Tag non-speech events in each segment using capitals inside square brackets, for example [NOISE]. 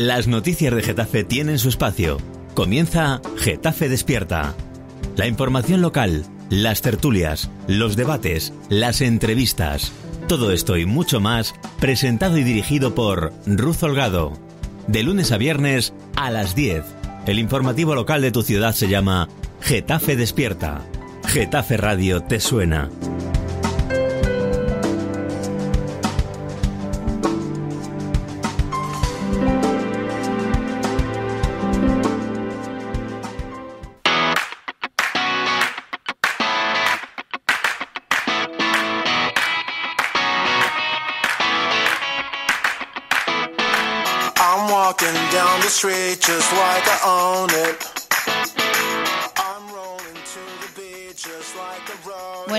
Las noticias de Getafe tienen su espacio. Comienza Getafe Despierta. La información local, las tertulias, los debates, las entrevistas. Todo esto y mucho más presentado y dirigido por Ruz Holgado. De lunes a viernes a las 10. El informativo local de tu ciudad se llama Getafe Despierta. Getafe Radio te suena.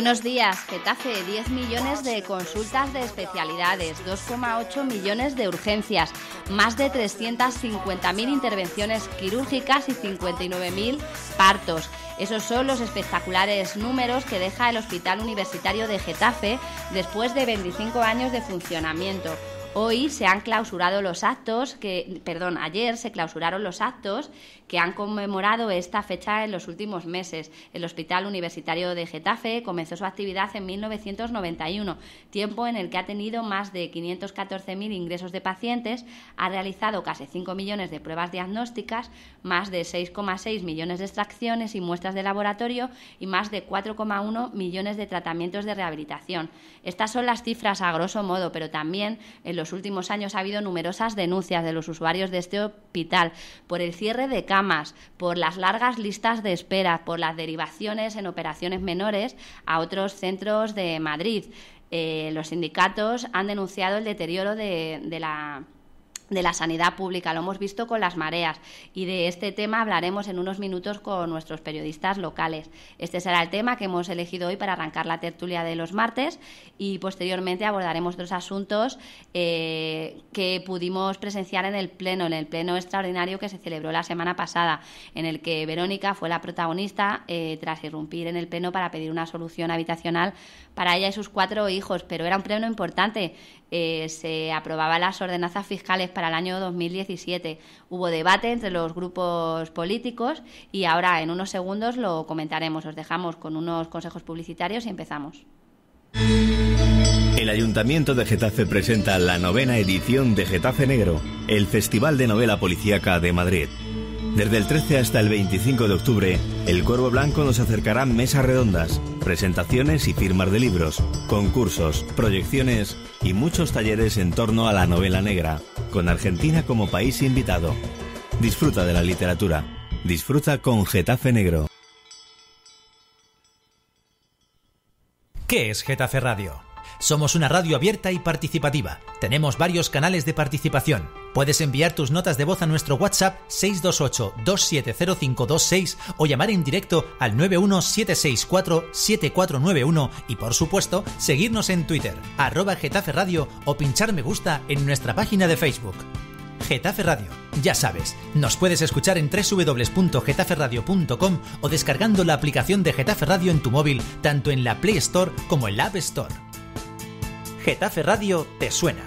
Buenos días, Getafe. 10 millones de consultas de especialidades, 2,8 millones de urgencias, más de 350.000 intervenciones quirúrgicas y 59.000 partos. Esos son los espectaculares números que deja el Hospital Universitario de Getafe después de 25 años de funcionamiento. Hoy se han clausurado los actos que, perdón, ayer se clausuraron los actos que han conmemorado esta fecha en los últimos meses. El Hospital Universitario de Getafe comenzó su actividad en 1991, tiempo en el que ha tenido más de 514.000 ingresos de pacientes, ha realizado casi 5 millones de pruebas diagnósticas, más de 6,6 millones de extracciones y muestras de laboratorio y más de 4,1 millones de tratamientos de rehabilitación. Estas son las cifras a grosso modo, pero también en los últimos años ha habido numerosas denuncias de los usuarios de este hospital por el cierre de por las largas listas de espera, por las derivaciones en operaciones menores a otros centros de Madrid. Eh, los sindicatos han denunciado el deterioro de la de la sanidad pública, lo hemos visto con las mareas y de este tema hablaremos en unos minutos con nuestros periodistas locales. Este será el tema que hemos elegido hoy para arrancar la tertulia de los martes y posteriormente abordaremos otros asuntos eh, que pudimos presenciar en el Pleno, en el Pleno extraordinario que se celebró la semana pasada, en el que Verónica fue la protagonista eh, tras irrumpir en el Pleno para pedir una solución habitacional para ella y sus cuatro hijos, pero era un pleno importante eh, se aprobaban las ordenanzas fiscales para el año 2017. Hubo debate entre los grupos políticos y ahora en unos segundos lo comentaremos. Os dejamos con unos consejos publicitarios y empezamos. El Ayuntamiento de Getafe presenta la novena edición de Getafe Negro, el Festival de Novela Policíaca de Madrid. Desde el 13 hasta el 25 de octubre, el Cuervo Blanco nos acercará mesas redondas, presentaciones y firmas de libros, concursos, proyecciones y muchos talleres en torno a la novela negra, con Argentina como país invitado. Disfruta de la literatura. Disfruta con Getafe Negro. ¿Qué es Getafe Radio? Somos una radio abierta y participativa. Tenemos varios canales de participación. Puedes enviar tus notas de voz a nuestro WhatsApp 628-270526 o llamar en directo al 91764-7491 y por supuesto seguirnos en Twitter, arroba Getafe Radio o pinchar me gusta en nuestra página de Facebook. Getafe Radio. Ya sabes, nos puedes escuchar en www.getaferradio.com o descargando la aplicación de Getafe Radio en tu móvil, tanto en la Play Store como en la App Store. Getafe Radio te suena.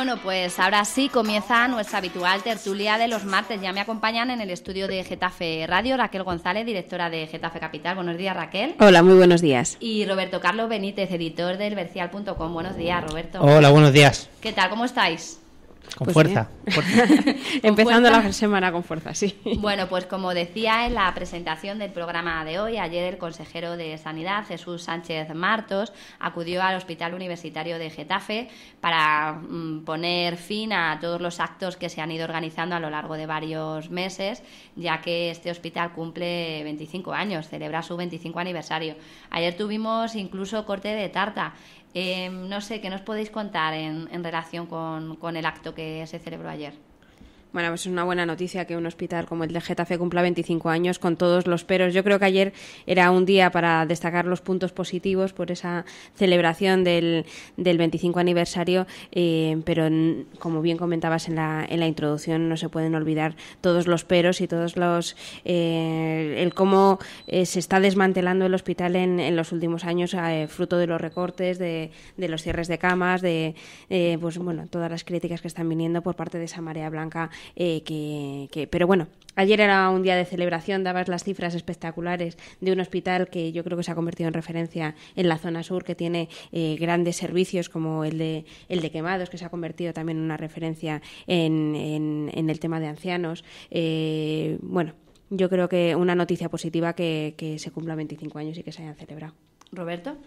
Bueno, pues ahora sí comienza nuestra habitual tertulia de los martes. Ya me acompañan en el estudio de Getafe Radio Raquel González, directora de Getafe Capital. Buenos días, Raquel. Hola, muy buenos días. Y Roberto Carlos Benítez, editor del Vercial.com. Buenos días, Roberto. Hola, buenos días. ¿Qué tal? ¿Cómo estáis? Con pues fuerza. [LAUGHS] Empezando la [LAUGHS] semana con fuerza, sí. Bueno, pues como decía en la presentación del programa de hoy, ayer el consejero de Sanidad, Jesús Sánchez Martos, acudió al Hospital Universitario de Getafe para mm, poner fin a todos los actos que se han ido organizando a lo largo de varios meses, ya que este hospital cumple 25 años, celebra su 25 aniversario. Ayer tuvimos incluso corte de tarta Em, no sé, ¿qué nos podéis contar en, relación con, con el acto que se celebró ayer? Bueno, pues es una buena noticia que un hospital como el de Getafe cumpla 25 años con todos los peros. Yo creo que ayer era un día para destacar los puntos positivos por esa celebración del, del 25 aniversario, eh, pero como bien comentabas en la, en la introducción, no se pueden olvidar todos los peros y todos los. Eh, el cómo eh, se está desmantelando el hospital en, en los últimos años, fruto de los recortes, de, de, los cierres de camas, de pues bueno, todas las críticas que están viniendo por parte de esa marea blanca eh, que, pero bueno, Ayer era un día de celebración, dabas las cifras espectaculares de un hospital que yo creo que se ha convertido en referencia en la zona sur, que tiene eh, grandes servicios como el de, el de quemados, que se ha convertido también en una referencia en, el tema de ancianos. Eh, bueno, yo creo que una noticia positiva que, que se cumpla 25 años y que se hayan celebrado. Roberto.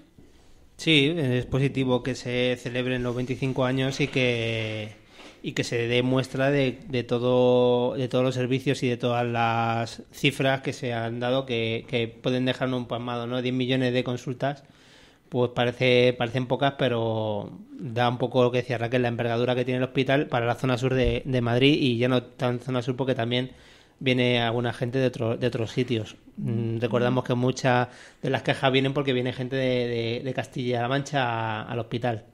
Sí, es positivo que se celebren los 25 años y que y que se dé muestra de, de, todo, de todos los servicios y de todas las cifras que se han dado que, que pueden dejarnos un palmado, ¿no? 10 millones de consultas, pues parece, parecen pocas, pero da un poco lo que decía Raquel, la envergadura que tiene el hospital para la zona sur de, de Madrid y ya no tan zona sur porque también viene alguna gente de, de otros sitios. Mm, recordamos que muchas de las quejas vienen porque viene gente de, de Castilla-La Mancha al hospital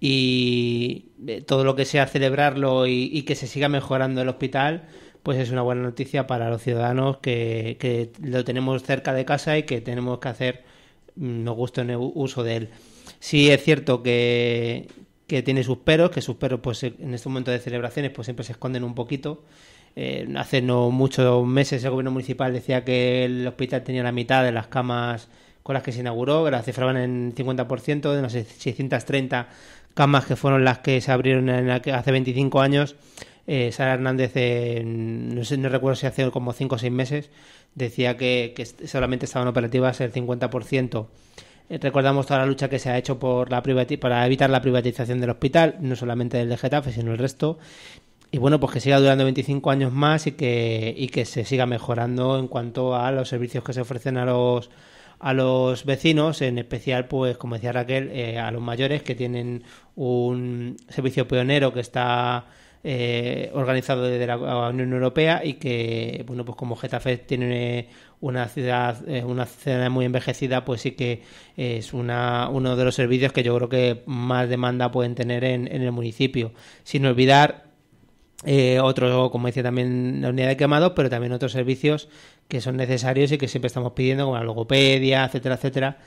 y eh, todo lo que sea celebrarlo y, que se siga mejorando el hospital, pues es una buena noticia para los ciudadanos que, lo tenemos cerca de casa y que tenemos que hacer, mm, nos gusta el uso de él. Sí es cierto que, que tiene sus peros, que sus peros pues eh, en este momento de celebraciones pues siempre se esconden un poquito. Eh, hace no muchos meses el gobierno municipal decía que el hospital tenía la mitad de las camas con las que se inauguró, que las cifraban en 50%, de unas 630 camas que fueron las que se abrieron en hace 25 años. Eh, Sara Hernández, no, sé, no recuerdo si hace como 5 o 6 meses, decía que, solamente estaban operativas el 50%. Eh, recordamos toda la lucha que se ha hecho por la para evitar la privatización del hospital, no solamente del de Getafe, sino el resto. Y bueno, pues que siga durando 25 años más y que, y que se siga mejorando en cuanto a los servicios que se ofrecen a los a los vecinos, en especial, pues, como decía Raquel, eh, a los mayores que tienen un servicio pionero que está eh, organizado desde la Unión Europea y que, bueno, pues como Getafe tiene una ciudad, eh, una ciudad muy envejecida, pues sí que es una, uno de los servicios que yo creo que más demanda pueden tener en, en el municipio. Sin olvidar eh, otro, como decía también la unidad de quemados, pero también otros servicios que son necesarios y que siempre estamos pidiendo, como la logopedia, etcétera, etcétera,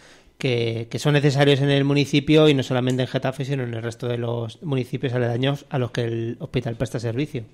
que, son necesarios en el municipio y no solamente en Getafe, sino en el resto de los municipios aledaños a los que el hospital presta servicio.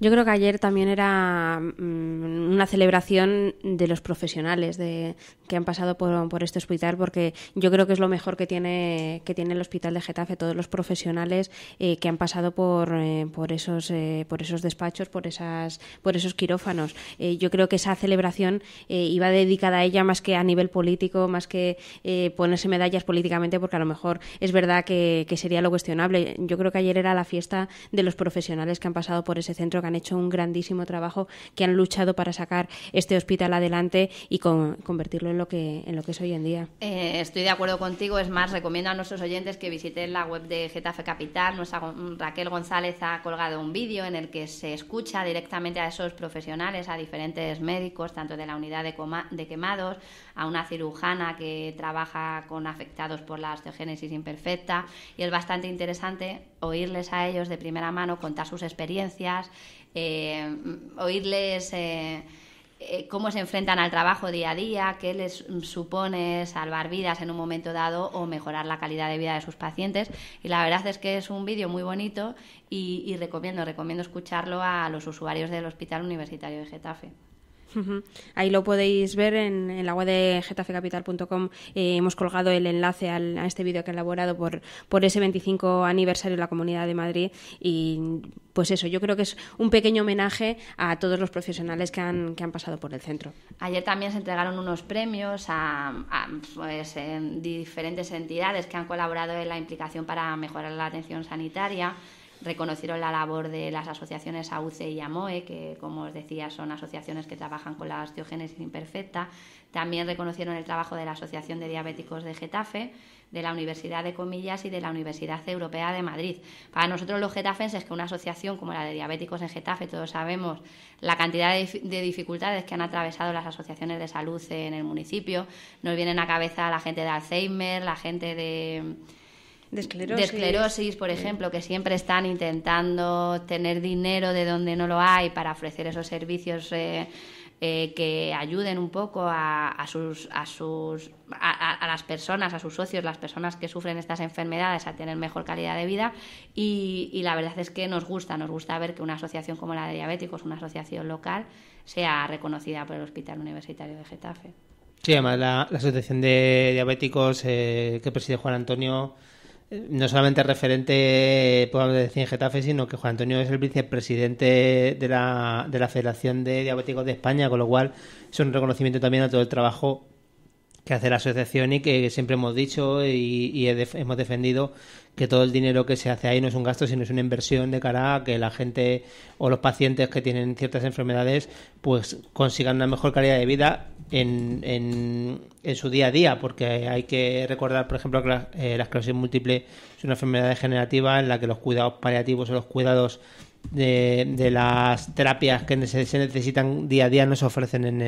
Yo creo que ayer también era mm, una celebración de los profesionales de, que han pasado por, este hospital, porque yo creo que es lo mejor que tiene, que tiene el hospital de Getafe, todos los profesionales eh, que han pasado por, eh, por, esos, eh, por esos despachos, por, esas, por esos quirófanos. yo creo que esa celebración iba dedicada a ella más que a nivel político, más que eh, ponerse medallas políticamente porque a lo mejor es verdad que, sería lo cuestionable. Yo creo que ayer era la fiesta de los profesionales que han pasado por ese centro, que han hecho un grandísimo trabajo, que han luchado para sacar este hospital adelante y convertirlo en lo, que, en lo que es hoy en día. Eh, estoy de acuerdo contigo, es más, recomiendo a nuestros oyentes que visiten la web de Getafe Capital. Raquel González ha colgado un vídeo en el que se escucha directamente a esos profesionales, a diferentes médicos, tanto de la unidad de, coma, de quemados, a una cirujana que trabaja con afectados por la osteogénesis imperfecta y es bastante interesante oírles a ellos de primera mano contar sus experiencias, eh, oírles... Eh, eh, cómo se enfrentan al trabajo día a día, qué les supone salvar vidas en un momento dado o mejorar la calidad de vida de sus pacientes. Y la verdad es que es un vídeo muy bonito y, y recomiendo, recomiendo escucharlo a los usuarios del Hospital Universitario de Getafe. Ahí lo podéis ver en, el la web de getafecapital.com. Eh, hemos colgado el enlace a este vídeo que ha elaborado por, por ese 25 aniversario de la Comunidad de Madrid. Y pues eso, yo creo que es un pequeño homenaje a todos los profesionales que han, que han pasado por el centro. Ayer también se entregaron unos premios a, pues, en diferentes entidades que han colaborado en la implicación para mejorar la atención sanitaria reconocieron la labor de las asociaciones AUCE y AMOE, que como os decía son asociaciones que trabajan con la osteogénesis imperfecta, también reconocieron el trabajo de la Asociación de Diabéticos de Getafe, de la Universidad de Comillas y de la Universidad Europea de Madrid. Para nosotros los getafenses que una asociación como la de diabéticos en Getafe, todos sabemos la cantidad de, de dificultades que han atravesado las asociaciones de salud en el municipio, nos vienen a cabeza la gente de Alzheimer, la gente de de esclerosis. por eh, ejemplo, que siempre están intentando tener dinero de donde no lo hay para ofrecer esos servicios. Eh, eh, que ayuden un poco a, sus, a, a, las personas, a sus socios, las personas que sufren estas enfermedades a tener mejor calidad de vida y, la verdad es que nos gusta, nos gusta ver que una asociación como la de diabéticos, una asociación local, sea reconocida por el Hospital Universitario de Getafe. Sí, además la, Asociación de Diabéticos que preside Juan Antonio no solamente referente, podemos decir, en Getafe, sino que Juan Antonio es el vicepresidente de la, de la Federación de Diabéticos de España, con lo cual es un reconocimiento también a todo el trabajo que hace la asociación y que siempre hemos dicho y, hemos defendido que todo el dinero que se hace ahí no es un gasto, sino es una inversión de cara a que la gente o los pacientes que tienen ciertas enfermedades pues consigan una mejor calidad de vida en, su día a día, porque hay que recordar, por ejemplo, que la, eh, múltiple es una enfermedad degenerativa en la que los cuidados paliativos o los cuidados de, las terapias que se, necesitan día a día no se ofrecen en,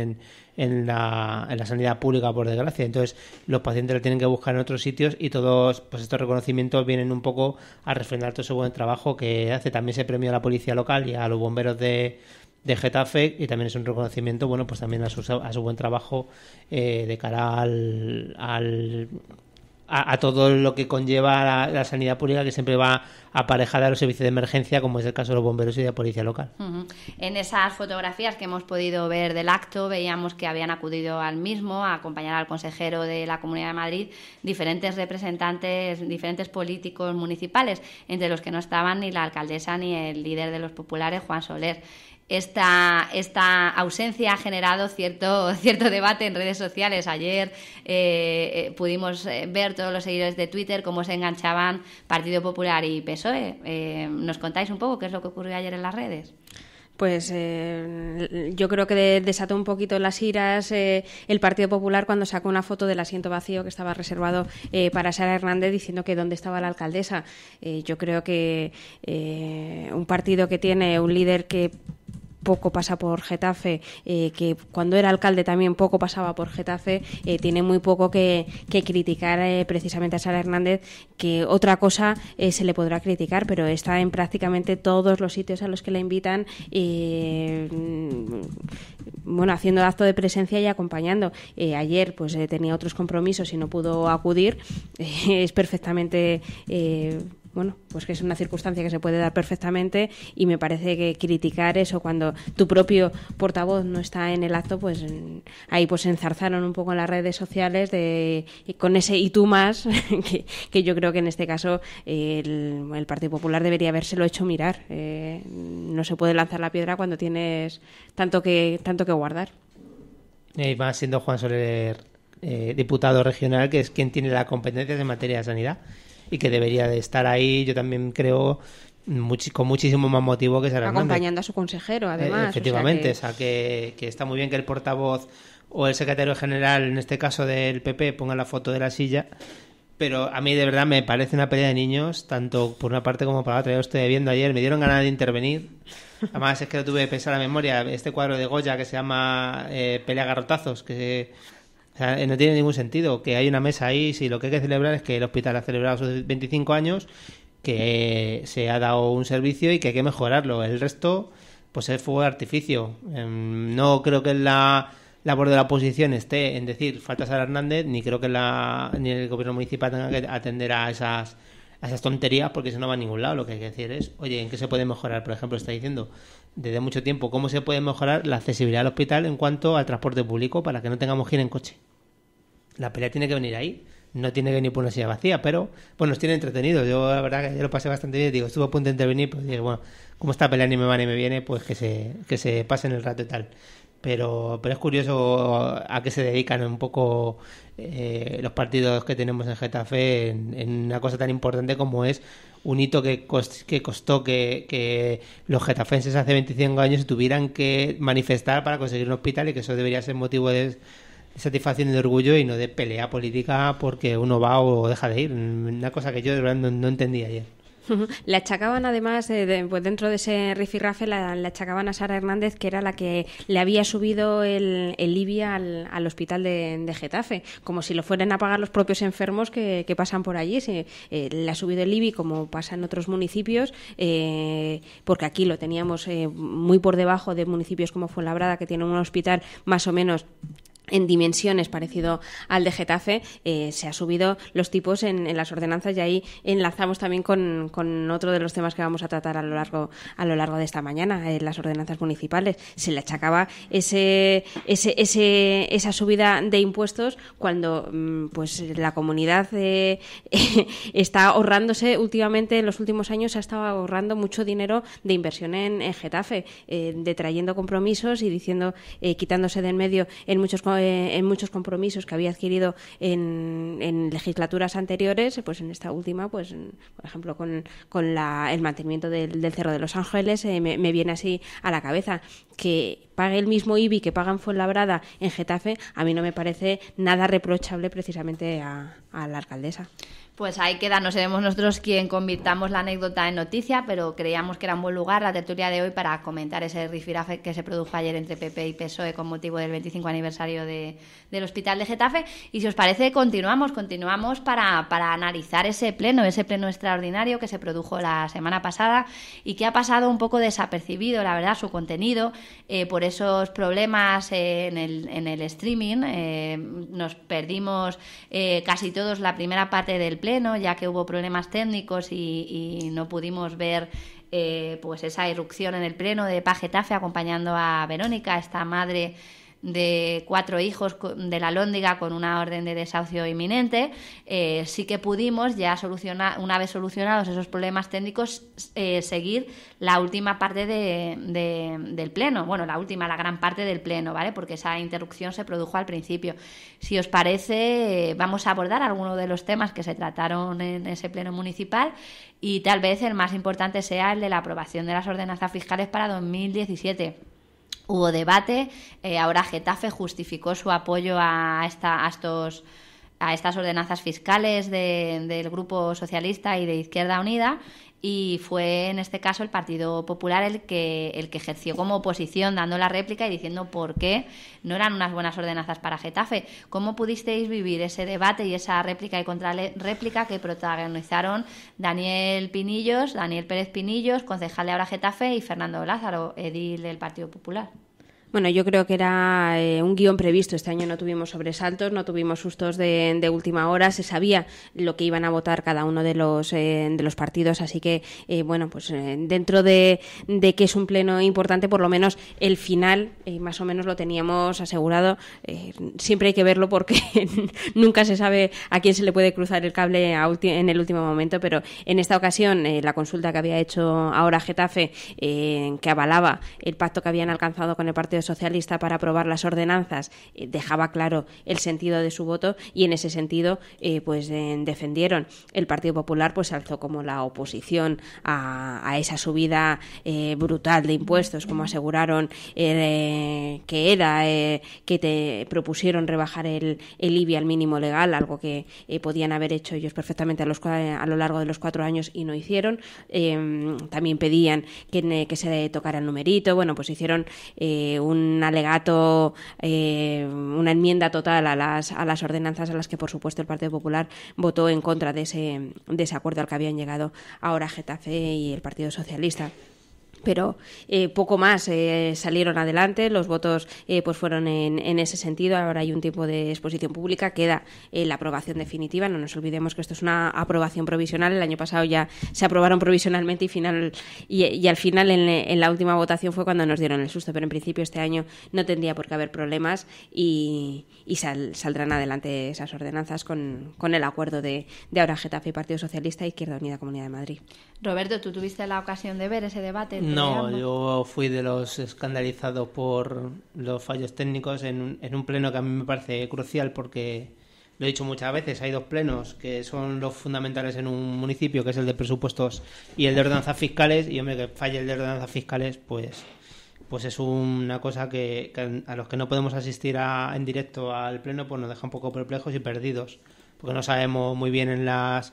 en, la, en, la, sanidad pública, por desgracia. Entonces, los pacientes lo tienen que buscar en otros sitios y todos pues estos reconocimientos vienen un poco a refrendar todo ese buen trabajo que hace. También se premia a la policía local y a los bomberos de, de Getafe y también es un reconocimiento, bueno, pues también a su, a su buen trabajo eh, de cara al a, todo lo que conlleva la, sanidad pública que siempre va aparejada a los servicios de emergencia, como es el caso de los bomberos y de la policía local. En esas fotografías que hemos podido ver del acto, veíamos que habían acudido al mismo a acompañar al consejero de la Comunidad de Madrid diferentes representantes, diferentes políticos municipales, entre los que no estaban ni la alcaldesa ni el líder de los populares, Juan Soler esta, esta ausencia ha generado cierto, [LAUGHS] cierto debate en redes sociales. Ayer eh, eh, pudimos eh, ver todos los seguidores de Twitter cómo se enganchaban Partido Popular y PSOE. ¿Nos contáis un poco qué es lo que ocurrió ayer en las redes? Pues yo creo que desató un poquito las iras el Partido Popular cuando sacó una foto del asiento vacío que estaba reservado para Sara Hernández diciendo que dónde estaba la alcaldesa. yo creo que un partido que tiene un líder que poco pasa por Getafe, eh, que cuando era alcalde también poco pasaba por Getafe, eh, tiene muy poco que, criticar eh, precisamente a Sara Hernández, que otra cosa se le podrá criticar, pero está en prácticamente todos los sitios a los que la invitan, mm, bueno, haciendo acto de presencia y acompañando. ayer pues tenía otros compromisos y no pudo acudir, [LAUGHS] es perfectamente bueno, pues que es una circunstancia que se puede dar perfectamente y me parece que criticar eso cuando tu propio portavoz no está en el acto, pues ahí pues enzarzaron un poco en las redes sociales de eh, con ese y tú más, [LAUGHS] que, yo creo que en este caso eh, el, Partido Popular debería habérselo hecho mirar. Eh, no se puede lanzar la piedra cuando tienes tanto que, tanto que guardar. Y más siendo Juan Soler diputado regional, que es quien tiene la competencia en materia de sanidad y que debería de estar ahí, yo también creo, con muchísimo más motivo que Sara Acompañando a su consejero, eh, además. efectivamente, o sea, que... que, está muy bien que el portavoz o el secretario general, en este caso del PP, ponga la foto de la silla, pero a mí de verdad me parece una pelea de niños, tanto por una parte como por la otra. Yo estoy viendo ayer, me dieron ganas de intervenir. Además, es que lo tuve que pensar la memoria. Este cuadro de Goya que se llama eh, Pelea Garrotazos, que no tiene ningún sentido que hay una mesa ahí, si lo que hay que celebrar es que el hospital ha celebrado sus 25 años, que se ha dado un servicio y que hay que mejorarlo. El resto, pues es fuego de artificio. Em, no creo que la labor de la oposición esté en decir falta Sara Hernández, ni creo que la, ni el gobierno municipal tenga que atender a esas, a esas tonterías, porque eso no va a ningún lado. Lo que hay que decir es, oye, ¿en qué se puede mejorar? Por ejemplo, está diciendo, desde mucho tiempo cómo se puede mejorar la accesibilidad al hospital en cuanto al transporte público para que no tengamos que ir en coche. La pelea tiene que venir ahí, no tiene que venir por una silla vacía, pero pues nos tiene entretenido. Yo la verdad que yo lo pasé bastante bien, digo, estuve a punto de intervenir, pues dije, bueno, como esta pelea ni me va ni me viene, pues que se, que se pasen el rato y tal. Pero, pero es curioso a qué se dedican un poco eh, los partidos que tenemos en Getafe en una cosa tan importante como es un hito que, que costó que, los getafenses hace 25 años tuvieran que manifestar para conseguir un hospital y que eso debería ser motivo de satisfacción y de orgullo y no de pelea política porque uno va o deja de ir. Una cosa que yo de verdad no, entendía entendí ayer. [LAUGHS] La achacaban además, eh, pues dentro de ese rifirrafe, la, la achacaban a Sara Hernández, que era la que le había subido el, el al, hospital de, Getafe, como si lo fueran a pagar los propios enfermos que, que pasan por allí. Se, eh, le ha subido el IBI, como pasa en otros municipios, eh, porque aquí lo teníamos muy por debajo de municipios como Fuenlabrada, que tienen un hospital más o menos en dimensiones parecido al de Getafe, eh, se ha subido los tipos en, las ordenanzas y ahí enlazamos también con, otro de los temas que vamos a tratar a lo largo, a lo largo de esta mañana, en eh, las ordenanzas municipales. Se le achacaba ese, ese, esa subida de impuestos cuando mm, pues la comunidad eh, [LAUGHS] está ahorrándose últimamente, en los últimos años se ha estado ahorrando mucho dinero de inversión en, Getafe, detrayendo compromisos y diciendo, quitándose de en medio en muchos eh, en muchos compromisos que había adquirido en, legislaturas anteriores, pues en esta última, pues por ejemplo con, el mantenimiento del, Cerro de los Ángeles, eh, me, viene así a la cabeza que pague el mismo IBI que pagan Fuenlabrada en Getafe, a mí no me parece nada reprochable precisamente a la alcaldesa. Pues ahí queda, no seremos nosotros quien convirtamos la anécdota en noticia, pero creíamos que era un buen lugar la tertulia de hoy para comentar ese rifirafe que se produjo ayer entre PP y PSOE con motivo del 25 aniversario del Hospital de Getafe. Y si os parece, continuamos, continuamos para, analizar ese pleno, ese pleno extraordinario que se produjo la semana pasada y que ha pasado un poco desapercibido, la verdad, su contenido, eh, por esos problemas eh, en, el, streaming. Eh, nos perdimos casi todos la primera parte del pleno ya que hubo problemas técnicos y, no pudimos ver eh, pues esa irrupción en el pleno de Pajetafe acompañando a Verónica, esta madre de cuatro hijos de la Lóndiga con una orden de desahucio inminente, eh, sí que pudimos, ya solucionar, una vez solucionados esos problemas técnicos, eh, seguir la última parte de, del pleno, bueno, la última, la gran parte del pleno, ¿vale? Porque esa interrupción se produjo al principio. Si os parece, vamos a abordar algunos de los temas que se trataron en ese pleno municipal y tal vez el más importante sea el de la aprobación de las ordenanzas fiscales para 2017. Hubo debate, eh, ahora Getafe justificó su apoyo a, a estas ordenanzas fiscales del Grupo Socialista y de Izquierda Unida y fue en este caso el Partido Popular el que, el que ejerció como oposición dando la réplica y diciendo por qué no eran unas buenas ordenanzas para Getafe. ¿Cómo pudisteis vivir ese debate y esa réplica y réplica que protagonizaron Daniel Pinillos, Daniel Pérez Pinillos, concejal de ahora Getafe y Fernando Lázaro, edil del Partido Popular? Bueno, yo creo que era eh, un guión previsto. Este año no tuvimos sobresaltos, no tuvimos sustos de, última hora. Se sabía lo que iban a votar cada uno de los, eh, de los partidos. Así que, eh, bueno, pues dentro de, que es un pleno importante, por lo menos el final, más o menos lo teníamos asegurado. siempre hay que verlo porque [LAUGHS] nunca se sabe a quién se le puede cruzar el cable en el último momento. Pero en esta ocasión, la consulta que había hecho ahora Getafe, que avalaba el pacto que habían alcanzado con el Partido Socialista para aprobar las ordenanzas eh, dejaba claro el sentido de su voto y en ese sentido eh, pues defendieron. El Partido Popular pues alzó como la oposición a, esa subida eh, brutal de impuestos, como aseguraron que era, que te propusieron rebajar el, el, IBI al mínimo legal, algo que podían haber hecho ellos perfectamente a, lo largo de los cuatro años y no hicieron. Em, también pedían que, se tocara el numerito. Bueno, pues hicieron eh, un alegato, eh, una enmienda total a las, a las ordenanzas a las que, por supuesto, el Partido Popular votó en contra de ese, de ese acuerdo al que habían llegado ahora Getafe y el Partido Socialista pero eh, poco más eh, salieron adelante. Los votos eh, pues fueron en, ese sentido. Ahora hay un tiempo de exposición pública. Queda la aprobación definitiva. No nos olvidemos que esto es una aprobación provisional. El año pasado ya se aprobaron provisionalmente y, al final en, la última votación fue cuando nos dieron el susto. Pero en principio este año no tendría por qué haber problemas y, saldrán adelante esas ordenanzas con, el acuerdo de, de ahora Getafe y Partido Socialista e Izquierda Unida Comunidad de Madrid. Roberto, ¿tú tuviste la ocasión de ver ese debate? No, yo fui de los escandalizados por los fallos técnicos en un, pleno que a mí me parece crucial porque, lo he dicho muchas veces, hay dos plenos que son los fundamentales en un municipio, que es el de presupuestos y el de ordenanzas fiscales, y hombre, que falle el de ordenanzas fiscales, pues pues es una cosa que, a los que no podemos asistir en directo al pleno, pues nos deja un poco perplejos y perdidos, porque no sabemos muy bien en las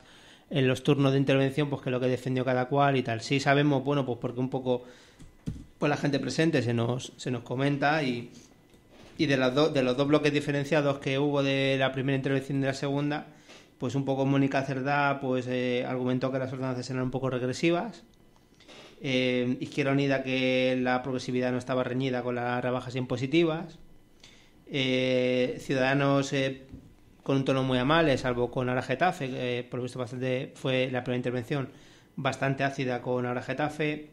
en los turnos de intervención, pues que lo que defendió cada cual y tal. Sí sabemos, bueno, pues porque un poco pues la gente presente se nos, se nos comenta y, de, las de los dos bloques diferenciados que hubo de la primera intervención y de la segunda, pues un poco Mónica Cerdá pues eh, argumentó que las ordenanzas eran un poco regresivas. Eh, Izquierda Unida que la progresividad no estaba reñida con las rebajas impositivas. Eh, Ciudadanos con un tono muy amable, salvo con Ahora Getafe, que eh, por visto bastante, fue la primera intervención bastante ácida con Ahora Getafe.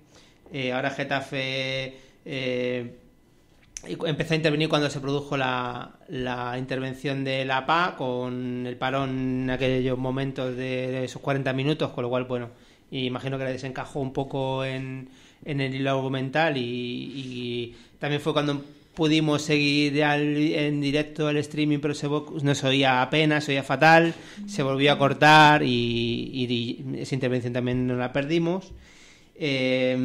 ahora eh, Getafe eh, empezó a intervenir cuando se produjo la, intervención de la PA con el parón en aquellos momentos de esos 40 minutos, con lo cual, bueno, imagino que le desencajó un poco en, el hilo argumental y también fue cuando pudimos seguir en directo el streaming, pero se, no se oía apenas, se oía fatal, se volvió a cortar y, esa intervención también no la perdimos. Eh,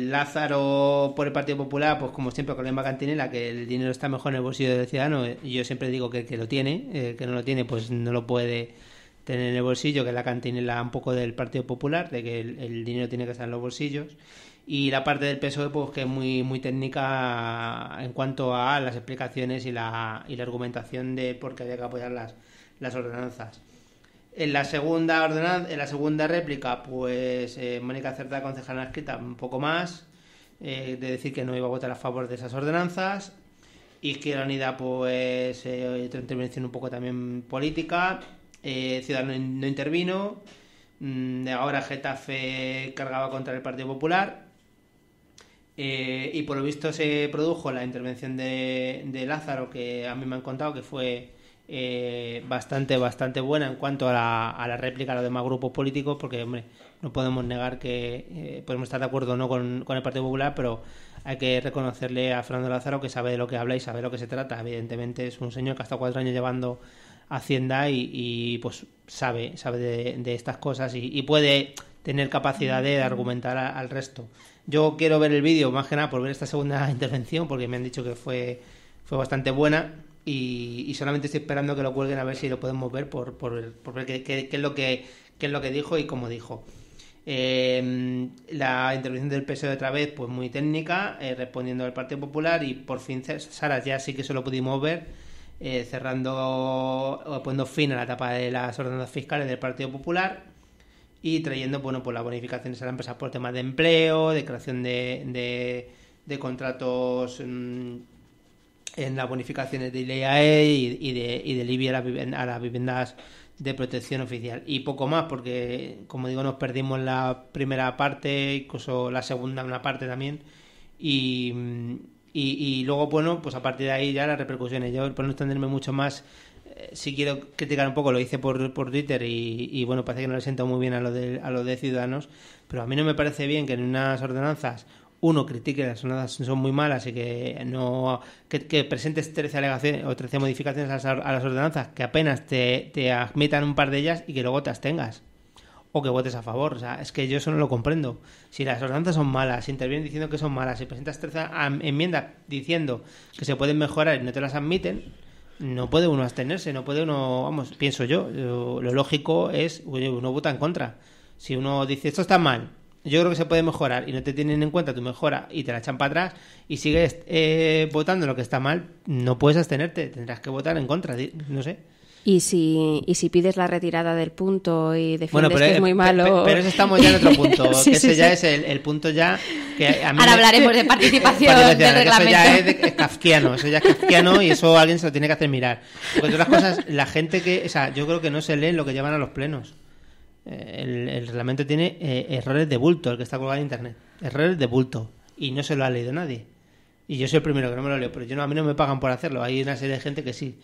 Lázaro por el Partido Popular, pues como siempre con la cantinela, que el dinero está mejor en el bolsillo del ciudadano, eh, yo siempre digo que que lo tiene, el eh, que no lo tiene, pues no lo puede tener en el bolsillo, que es la cantinela un poco del Partido Popular, de que el dinero tiene que estar en los bolsillos y la parte del PSOE pues que es muy muy técnica en cuanto a las explicaciones y la, y la argumentación de por qué había que apoyar las, ordenanzas. En la segunda ordenanza, en la segunda réplica, pues eh, Mónica Cerda, concejala escrita, un poco más eh, de decir que no iba a votar a favor de esas ordenanzas. Izquierda Unida, pues eh, otra intervención un poco también política. Ciudad no intervino. Mm, ahora Getafe cargaba contra el Partido Popular eh, y por lo visto se produjo la intervención de, Lázaro, que a mí me han contado que fue eh, bastante, bastante buena en cuanto a la, réplica a los demás grupos políticos, porque, hombre, no podemos negar que eh, podemos estar de acuerdo o no con, el Partido Popular, pero hay que reconocerle a Fernando Lázaro que sabe de lo que habla y sabe de lo que se trata. Evidentemente es un señor que ha estado cuatro años llevando Hacienda y, pues sabe, sabe de, estas cosas y, puede tener capacidad de argumentar al resto. Yo quiero ver el vídeo más que nada por ver esta segunda [LAUGHS] intervención porque me han dicho que fue, fue bastante buena y, solamente estoy esperando que lo cuelguen a ver si lo podemos ver por, por, ver qué, es lo que, es lo que dijo y cómo dijo. Em, la intervención del PSOE otra vez, pues muy técnica, eh, respondiendo al Partido Popular y por fin Sara ya sí que se lo pudimos ver, eh, cerrando o poniendo fin a la etapa de las ordenanzas fiscales del Partido Popular y trayendo, bueno, pues las bonificaciones a la empresa por temas de empleo, de creación de, de, contratos mm, en las bonificaciones de ILEAE y, de, y a, las viviendas de protección oficial y poco más porque como digo nos perdimos la primera parte incluso la segunda una parte también y, mm, y, y luego bueno pues a partir de ahí ya las repercusiones yo por no extenderme mucho más eh, si quiero criticar un poco, lo hice por, por Twitter y, bueno, parece que no le siento muy bien a lo, de, a Ciudadanos, pero a mí no me parece bien que en unas ordenanzas uno critique las ordenanzas son muy malas y que no que, presentes 13 alegaciones o 13 modificaciones a las, ordenanzas que apenas te, admitan un par de ellas y que luego te tengas o que votes a favor, o sea, es que yo eso no lo comprendo. Si las ordenanzas son malas, si intervienen diciendo que son malas, si presentas 13 enmiendas diciendo que se pueden mejorar y no te las admiten, no puede uno abstenerse, no puede uno, vamos, pienso yo, lo lógico es, uno vota en contra. Si uno dice, esto está mal, yo creo que se puede mejorar y no te tienen en cuenta tu mejora y te la echan para atrás y sigues eh, votando lo que está mal, no puedes abstenerte, tendrás que votar en contra, no sé. Y si, y si pides la retirada del punto y defiendes que es eh, muy malo. Pero, eso estamos ya en otro punto. [LAUGHS] que ese ya es el, punto ya. Que a mí Ahora hablaremos de [LAUGHS] participación, del reglamento. Eso ya es, kafkiano, eso ya es kafkiano y eso alguien se lo tiene que hacer mirar. Porque otras cosas, la gente que. O sea, yo creo que no se lee lo que llevan a los plenos. Eh, el, reglamento tiene eh, errores de bulto, el que está colgado en internet. Errores de bulto. Y no se lo ha leído nadie. Y yo soy el primero que no me lo leo, pero yo no, a mí no me pagan por hacerlo. Hay una serie de gente que sí.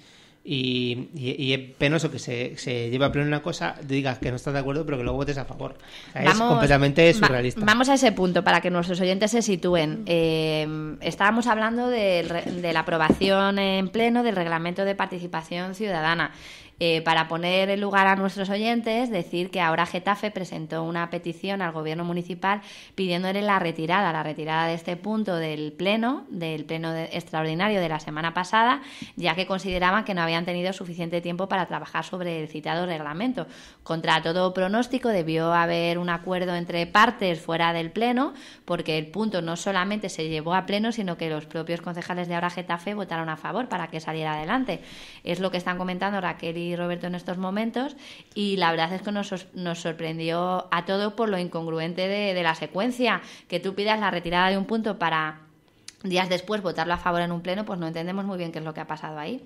Y, es penoso que se, se lleve a pleno una cosa, digas que no estás de acuerdo, pero que luego votes a favor. es completamente surrealista. vamos a ese punto para que nuestros oyentes se sitúen. Eh, estábamos hablando de, de, la aprobación en pleno del reglamento de participación ciudadana. Eh, para poner en lugar a nuestros oyentes, decir que ahora Getafe presentó una petición al gobierno municipal pidiéndole la retirada, la retirada de este punto del pleno, del pleno extraordinario de la semana pasada, ya que consideraban que no habían tenido suficiente tiempo para trabajar sobre el citado reglamento. Contra todo pronóstico, debió haber un acuerdo entre partes fuera del pleno, porque el punto no solamente se llevó a pleno, sino que los propios concejales de ahora Getafe votaron a favor para que saliera adelante. Es lo que están comentando Raquel Roberto en estos momentos y la verdad es que nos, nos sorprendió a todos por lo incongruente de, de la secuencia, que tú pidas la retirada de un punto para días después votarlo a favor en un pleno, pues no entendemos muy bien qué es lo que ha pasado ahí.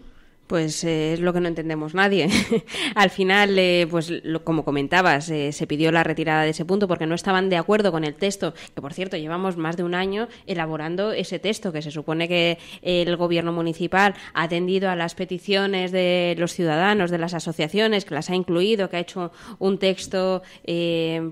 Pues eh, es lo que no entendemos nadie. [LAUGHS] Al final, eh, pues como comentabas, eh, se pidió la retirada de ese punto porque no estaban de acuerdo con el texto, que por cierto llevamos más de un año elaborando ese texto, que se supone que el gobierno municipal ha atendido a las peticiones de los ciudadanos, de las asociaciones, que las ha incluido, que ha hecho un texto,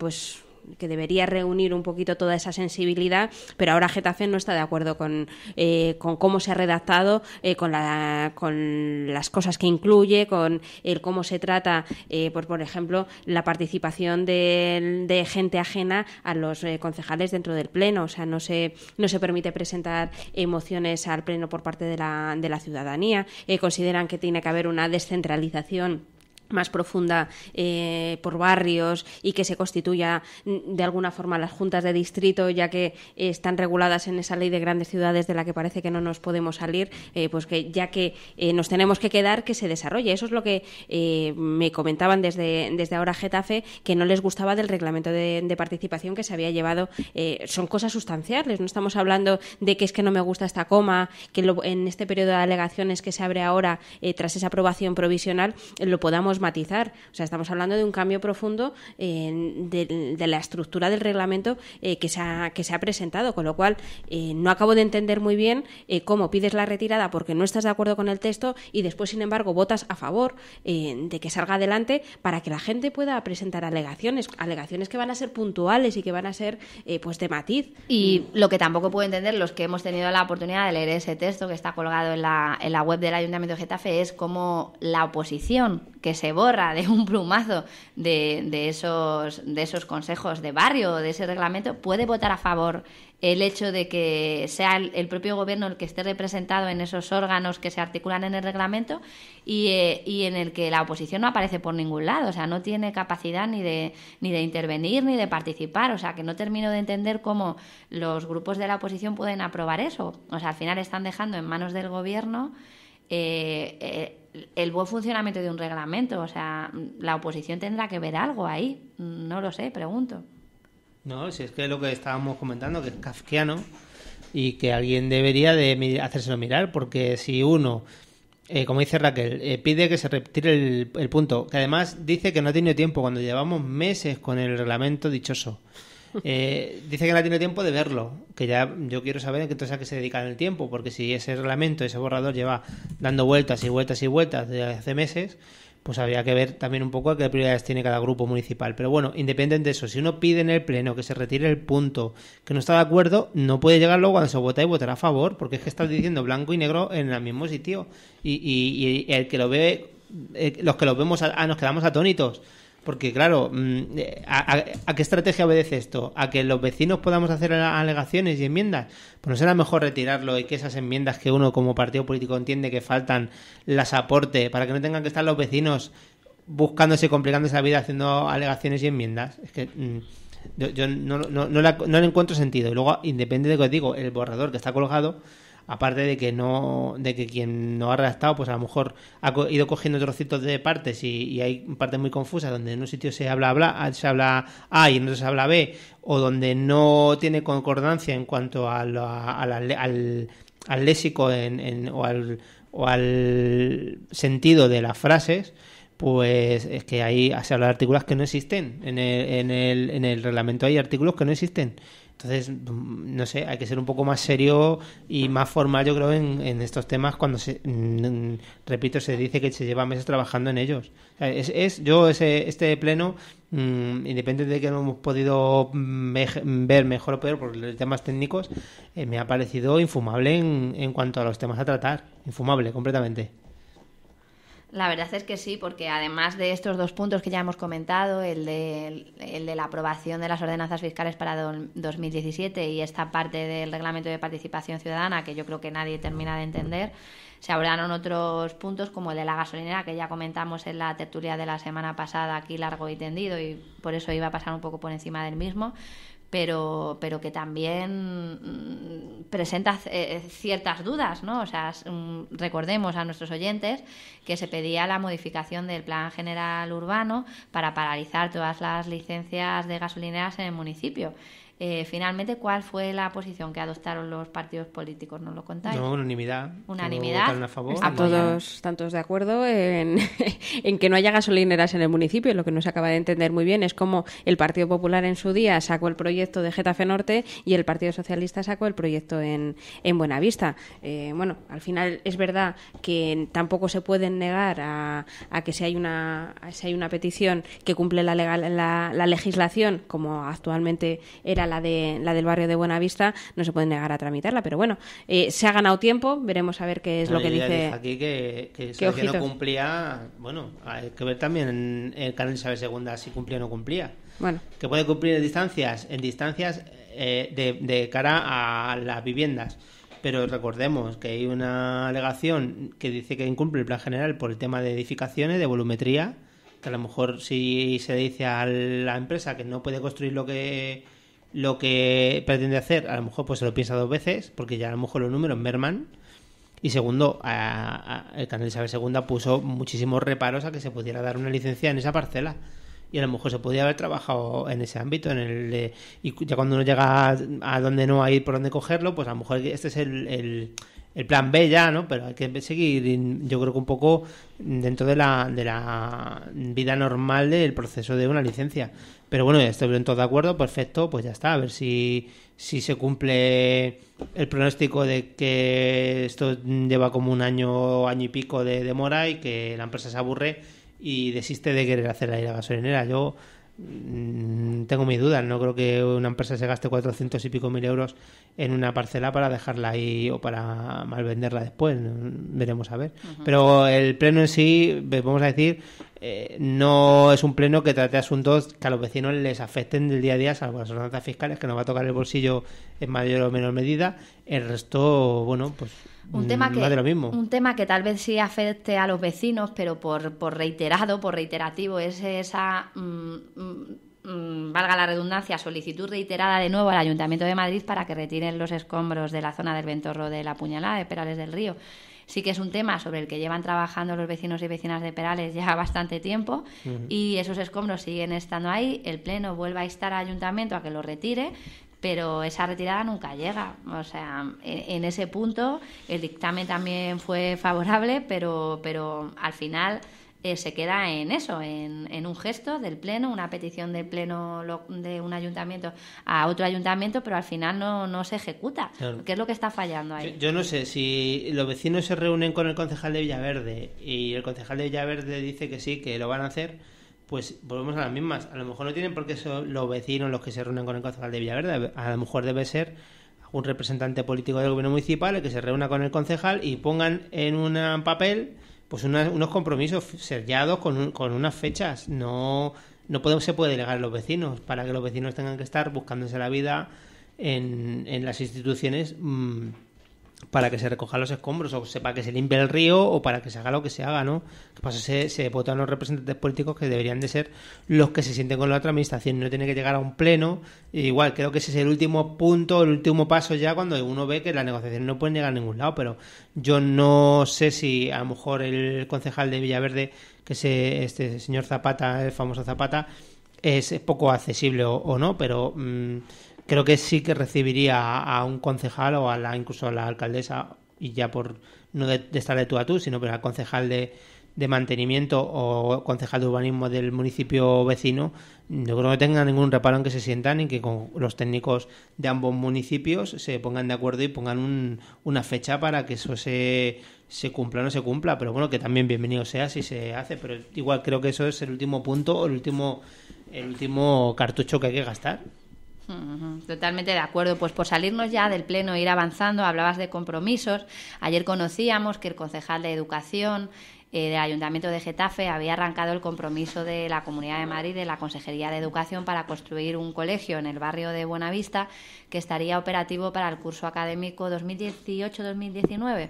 pues que debería reunir un poquito toda esa sensibilidad, pero ahora Getafe no está de acuerdo con, eh, con cómo se ha redactado, eh, con, las cosas que incluye, con el cómo se trata, eh, por, ejemplo, la participación de, gente ajena a los concejales dentro del Pleno. O sea, no se, no se permite presentar emociones al Pleno por parte de la, de la ciudadanía. consideran que tiene que haber una descentralización más profunda eh, por barrios y que se constituya mm, de alguna forma las juntas de distrito, ya que están reguladas en esa ley de grandes ciudades de la que parece que no nos podemos salir, eh, pues que ya que eh, nos tenemos que quedar, que se desarrolle. Eso es lo que me comentaban desde, desde ahora Getafe, que no les gustaba del reglamento de, participación que se había llevado. son cosas sustanciales, no estamos hablando de que es que no me gusta esta coma, que en este periodo de alegaciones que se abre ahora tras esa aprobación provisional lo podamos matizar. O sea, estamos hablando de un cambio profundo de, la estructura del reglamento eh, que, se ha, que se ha presentado, con lo cual eh, no acabo de entender muy bien eh, cómo pides la retirada porque no estás de acuerdo con el texto y después, sin embargo, votas a favor de que salga adelante para que la gente pueda presentar alegaciones, alegaciones que van a ser puntuales y que van a ser pues de matiz. Y lo que tampoco puedo entender los que hemos tenido la oportunidad de leer ese texto que está colgado en la, en la web del Ayuntamiento de Getafe es cómo la oposición que se se borra de un plumazo de, esos, de esos consejos de barrio, o de ese reglamento, puede votar a favor el hecho de que sea el, propio gobierno el que esté representado en esos órganos que se articulan en el reglamento eh, y, en el que la oposición no aparece por ningún lado, o sea, no tiene capacidad ni de, ni de intervenir ni de participar, o sea, que no termino de entender cómo los grupos de la oposición pueden aprobar eso, o sea, al final están dejando en manos del gobierno. Eh, eh, el buen funcionamiento de un reglamento. O sea, la oposición tendrá que ver algo ahí. No lo sé, pregunto. No, si es que lo que estábamos comentando, que es kafkiano y que alguien debería de hacérselo mirar, porque si uno, eh, como dice Raquel, eh, pide que se retire el, el, punto, que además dice que no ha tenido tiempo, cuando llevamos meses con el reglamento dichoso, eh, dice que no tiene tiempo de verlo, que ya yo quiero saber qué entonces a qué se dedican el tiempo, porque si ese reglamento, ese borrador lleva dando vueltas y vueltas y vueltas desde hace meses, pues habría que ver también un poco a qué prioridades tiene cada grupo municipal. Pero bueno, independientemente de eso, si uno pide en el Pleno que se retire el punto que no está de acuerdo, no puede llegar luego cuando se vota y votará a favor, porque es que está diciendo blanco y negro en el mismo sitio. Y, y, el que lo ve, eh, los que lo vemos, ah, nos quedamos atónitos. Porque claro, mm, ¿a, qué estrategia obedece esto? ¿A que los vecinos podamos hacer alegaciones y enmiendas? Pues no será mejor retirarlo y que esas enmiendas que uno como partido político entiende que faltan las aporte para que no tengan que estar los vecinos buscándose, complicándose la vida haciendo alegaciones y enmiendas. Es que mm, yo, no, no, no, le encuentro sentido. Y luego, independiente de lo que os digo, el borrador que está colgado aparte de que no de que quien no ha redactado pues a lo mejor ha ido cogiendo trocitos de partes y, hay partes muy confusas donde en un sitio se habla se habla A y en otro se habla B o donde no tiene concordancia en cuanto al, al léxico o, al, o al sentido de las frases pues es que ahí se habla de artículos que no existen en el, en el, en el reglamento hay artículos que no existen entonces, mm, no sé, hay que ser un poco más serio y más formal, yo creo, en, estos temas cuando, se, repito, se dice que se lleva meses trabajando en ellos. es, yo, ese, este pleno, mm, independientemente de que no hemos podido ver mejor o peor por los temas técnicos, eh, me ha parecido infumable en cuanto a los temas a tratar. Infumable, completamente. La verdad es que sí, porque además de estos dos puntos que ya hemos comentado, el de, el de la aprobación de las ordenanzas fiscales para 2017 y esta parte del reglamento de participación ciudadana, que yo creo que nadie termina de entender, se abordaron otros puntos como el de la gasolinera, que ya comentamos en la tertulia de la semana pasada aquí largo y tendido y por eso iba a pasar un poco por encima del mismo, pero, pero que también mm, presenta eh, ciertas dudas, ¿no? O sea, mm, recordemos a nuestros oyentes que se pedía la modificación del Plan General Urbano para paralizar todas las licencias de gasolineras en el municipio. Eh, finalmente, ¿cuál fue la posición que adoptaron los partidos políticos? ¿No lo contáis? No, unanimidad. Unanimidad. a, todos tantos de acuerdo [LAUGHS] en, que no haya gasolineras en el municipio. Lo que no se acaba de entender muy bien es cómo el Partido Popular en su día sacó el proyecto de Getafe Norte y el Partido Socialista sacó el proyecto en, Buenavista. Eh, bueno, al final es verdad que tampoco se pueden negar a, que si hay, una, hay una petición que cumple la, legal, la legislación, como actualmente era la, de, la del barrio de Buenavista, no se puede negar a tramitarla. Pero bueno, eh, se ha ganado tiempo, veremos a ver qué es lo que dice. Aquí que, no cumplía, bueno, hay que ver también el canal Isabel segunda si cumplía o no cumplía. Bueno. Que puede cumplir en distancias, en distancias eh, de cara a las viviendas pero recordemos que hay una alegación que dice que incumple el plan general por el tema de edificaciones, de volumetría, que a lo mejor si se dice a la empresa que no puede construir lo que lo que pretende hacer, a lo mejor pues se lo piensa dos veces, porque ya a lo mejor los números merman. Y segundo, el canal Isabel II puso muchísimos reparos a que se pudiera dar una licencia en esa parcela. Y a lo mejor se podía haber trabajado en ese ámbito, en el y ya cuando uno llega a, donde no hay por dónde cogerlo, pues a lo mejor este es el, el, el, plan B ya, ¿no? Pero hay que seguir, yo creo que un poco dentro de la, de la vida normal del proceso de una licencia. Pero bueno, en todos de acuerdo, perfecto, pues ya está, a ver si, si se cumple el pronóstico de que esto lleva como un año, año y pico de demora y que la empresa se aburre y desiste de querer hacer la gasolinera. Yo Mm, tengo mis dudas, no creo que una empresa se gaste 400 y pico mil euros en una parcela para dejarla ahí o para mal venderla después, veremos a ver. Pero el pleno en sí, vamos a decir, eh, no es un pleno que trate asuntos que a los vecinos les afecten del día a día, salvo las ordenanzas fiscales, que nos va a tocar el bolsillo en mayor o menor medida. El resto, bueno, pues un mm, tema, que, un tema que tal vez sí afecte a los vecinos, pero por, reiterado, por reiterativo, es esa, mm, mm, valga la redundancia, solicitud reiterada de nuevo al Ayuntamiento de Madrid para que retiren los escombros de la zona del ventorro de la puñalada de Perales del Río. Sí que es un tema sobre el que llevan trabajando los vecinos y vecinas de Perales ya [LAUGHS] bastante tiempo y esos escombros siguen estando ahí. El Pleno vuelva a instar al Ayuntamiento a que los retire pero esa retirada nunca llega. O sea, en, ese punto el dictamen también fue favorable, pero, pero al final eh, se queda en eso, en, un gesto del Pleno, una petición del Pleno de un ayuntamiento a otro ayuntamiento, pero al final no, se ejecuta. ¿Qué es lo que está fallando ahí? yo, no sé, si los vecinos se reúnen con el concejal de Villaverde y el concejal de Villaverde dice que sí, que lo van a hacer pues volvemos a las mismas. A lo mejor no tienen porque qué los vecinos los que se reúnen con el concejal de Villaverde. A lo mejor debe ser algún representante político del gobierno municipal el que se reúna con el concejal y pongan en un papel pues unos compromisos sellados con, con unas fechas. No, no podemos, se puede delegar a los vecinos para que los vecinos tengan que estar buscándose la vida en, en las instituciones. Mm, para que se recojan los escombros o para que se limpie el río o para que se haga lo que se haga, ¿no? Que pasa se, se votan los representantes políticos que deberían de ser los que se sienten con la otra administración, no tiene que llegar a un pleno. Igual, creo que ese es el último punto, el último paso ya cuando uno ve que las negociaciones no pueden llegar a ningún lado, pero yo no sé si a lo mejor el concejal de Villaverde, que es este señor Zapata, el famoso Zapata, es poco accesible o, no, pero... Mm, creo que sí que recibiría a, un concejal o a la, incluso a la alcaldesa, y ya por no de, estar de tú a tú, sino pues al concejal de, mantenimiento o concejal de urbanismo del municipio vecino, yo creo que tenga ningún reparo en que se sientan y que con los técnicos de ambos municipios se pongan de acuerdo y pongan una fecha para que eso se, se cumpla o no se cumpla. Pero bueno, que también bienvenido sea si se hace, pero igual creo que eso es el último punto o el último, el último cartucho que hay que gastar. Totalmente de acuerdo. Pues por salirnos ya del pleno, e ir avanzando, hablabas de compromisos. Ayer conocíamos que el concejal de Educación eh, del Ayuntamiento de Getafe había arrancado el compromiso de la Comunidad de Madrid, de la Consejería de Educación, para construir un colegio en el barrio de Buenavista que estaría operativo para el curso académico 2018-2019.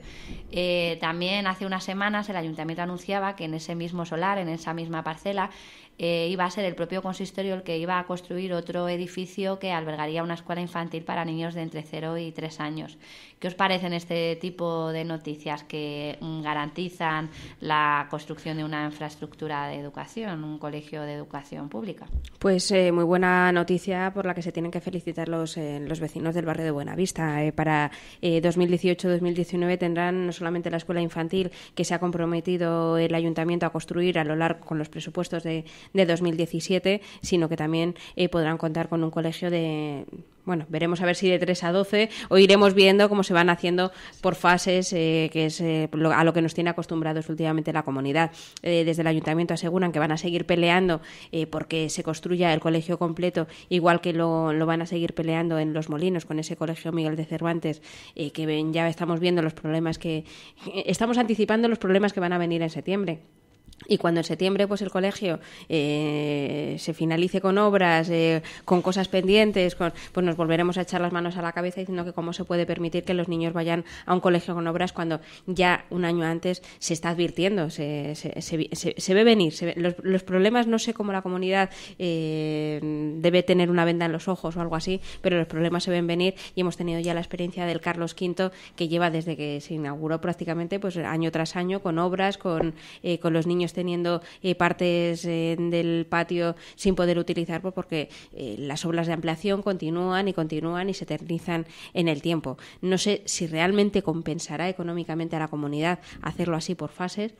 Eh, también hace unas semanas el Ayuntamiento anunciaba que en ese mismo solar, en esa misma parcela, eh, iba a ser el propio consistorio el que iba a construir otro edificio que albergaría una escuela infantil para niños de entre 0 y 3 años. ¿Qué os parecen este tipo de noticias que mm, garantizan la construcción de una infraestructura de educación, un colegio de educación pública? Pues eh, muy buena noticia por la que se tienen que felicitar los, eh, los vecinos del barrio de Buenavista. para 2018-2019 tendrán no solamente la escuela infantil que se ha comprometido el ayuntamiento a construir a lo largo con los presupuestos de, de 2017, sino que también eh, podrán contar con un colegio de bueno, veremos a ver si de 3 a 12 o iremos viendo cómo se van haciendo por fases, eh, que es eh, a lo que nos tiene acostumbrados últimamente la comunidad. desde el ayuntamiento aseguran que van a seguir peleando porque se construya el colegio completo, igual que lo, lo, van a seguir peleando en Los Molinos con ese colegio Miguel de Cervantes, que ya estamos viendo los problemas que. estamos anticipando los problemas que van a venir en septiembre. Y cuando en septiembre pues el colegio eh, se finalice con obras, eh, con cosas pendientes, pues nos volveremos a echar las manos a la cabeza diciendo que cómo se puede permitir que los niños vayan a un colegio con obras cuando ya un año antes se está advirtiendo, se, se, ve venir. los, problemas, no sé cómo la comunidad eh, debe tener una venda en los ojos o algo así, pero los problemas se ven venir y hemos tenido ya la experiencia del Carlos V que lleva desde que se inauguró prácticamente pues año tras año con obras, con, con los niños teniendo eh, partes eh, del patio sin poder utilizar porque eh, las obras de ampliación continúan y continúan y se eternizan en el tiempo. No sé si realmente compensará económicamente a la comunidad hacerlo así por fases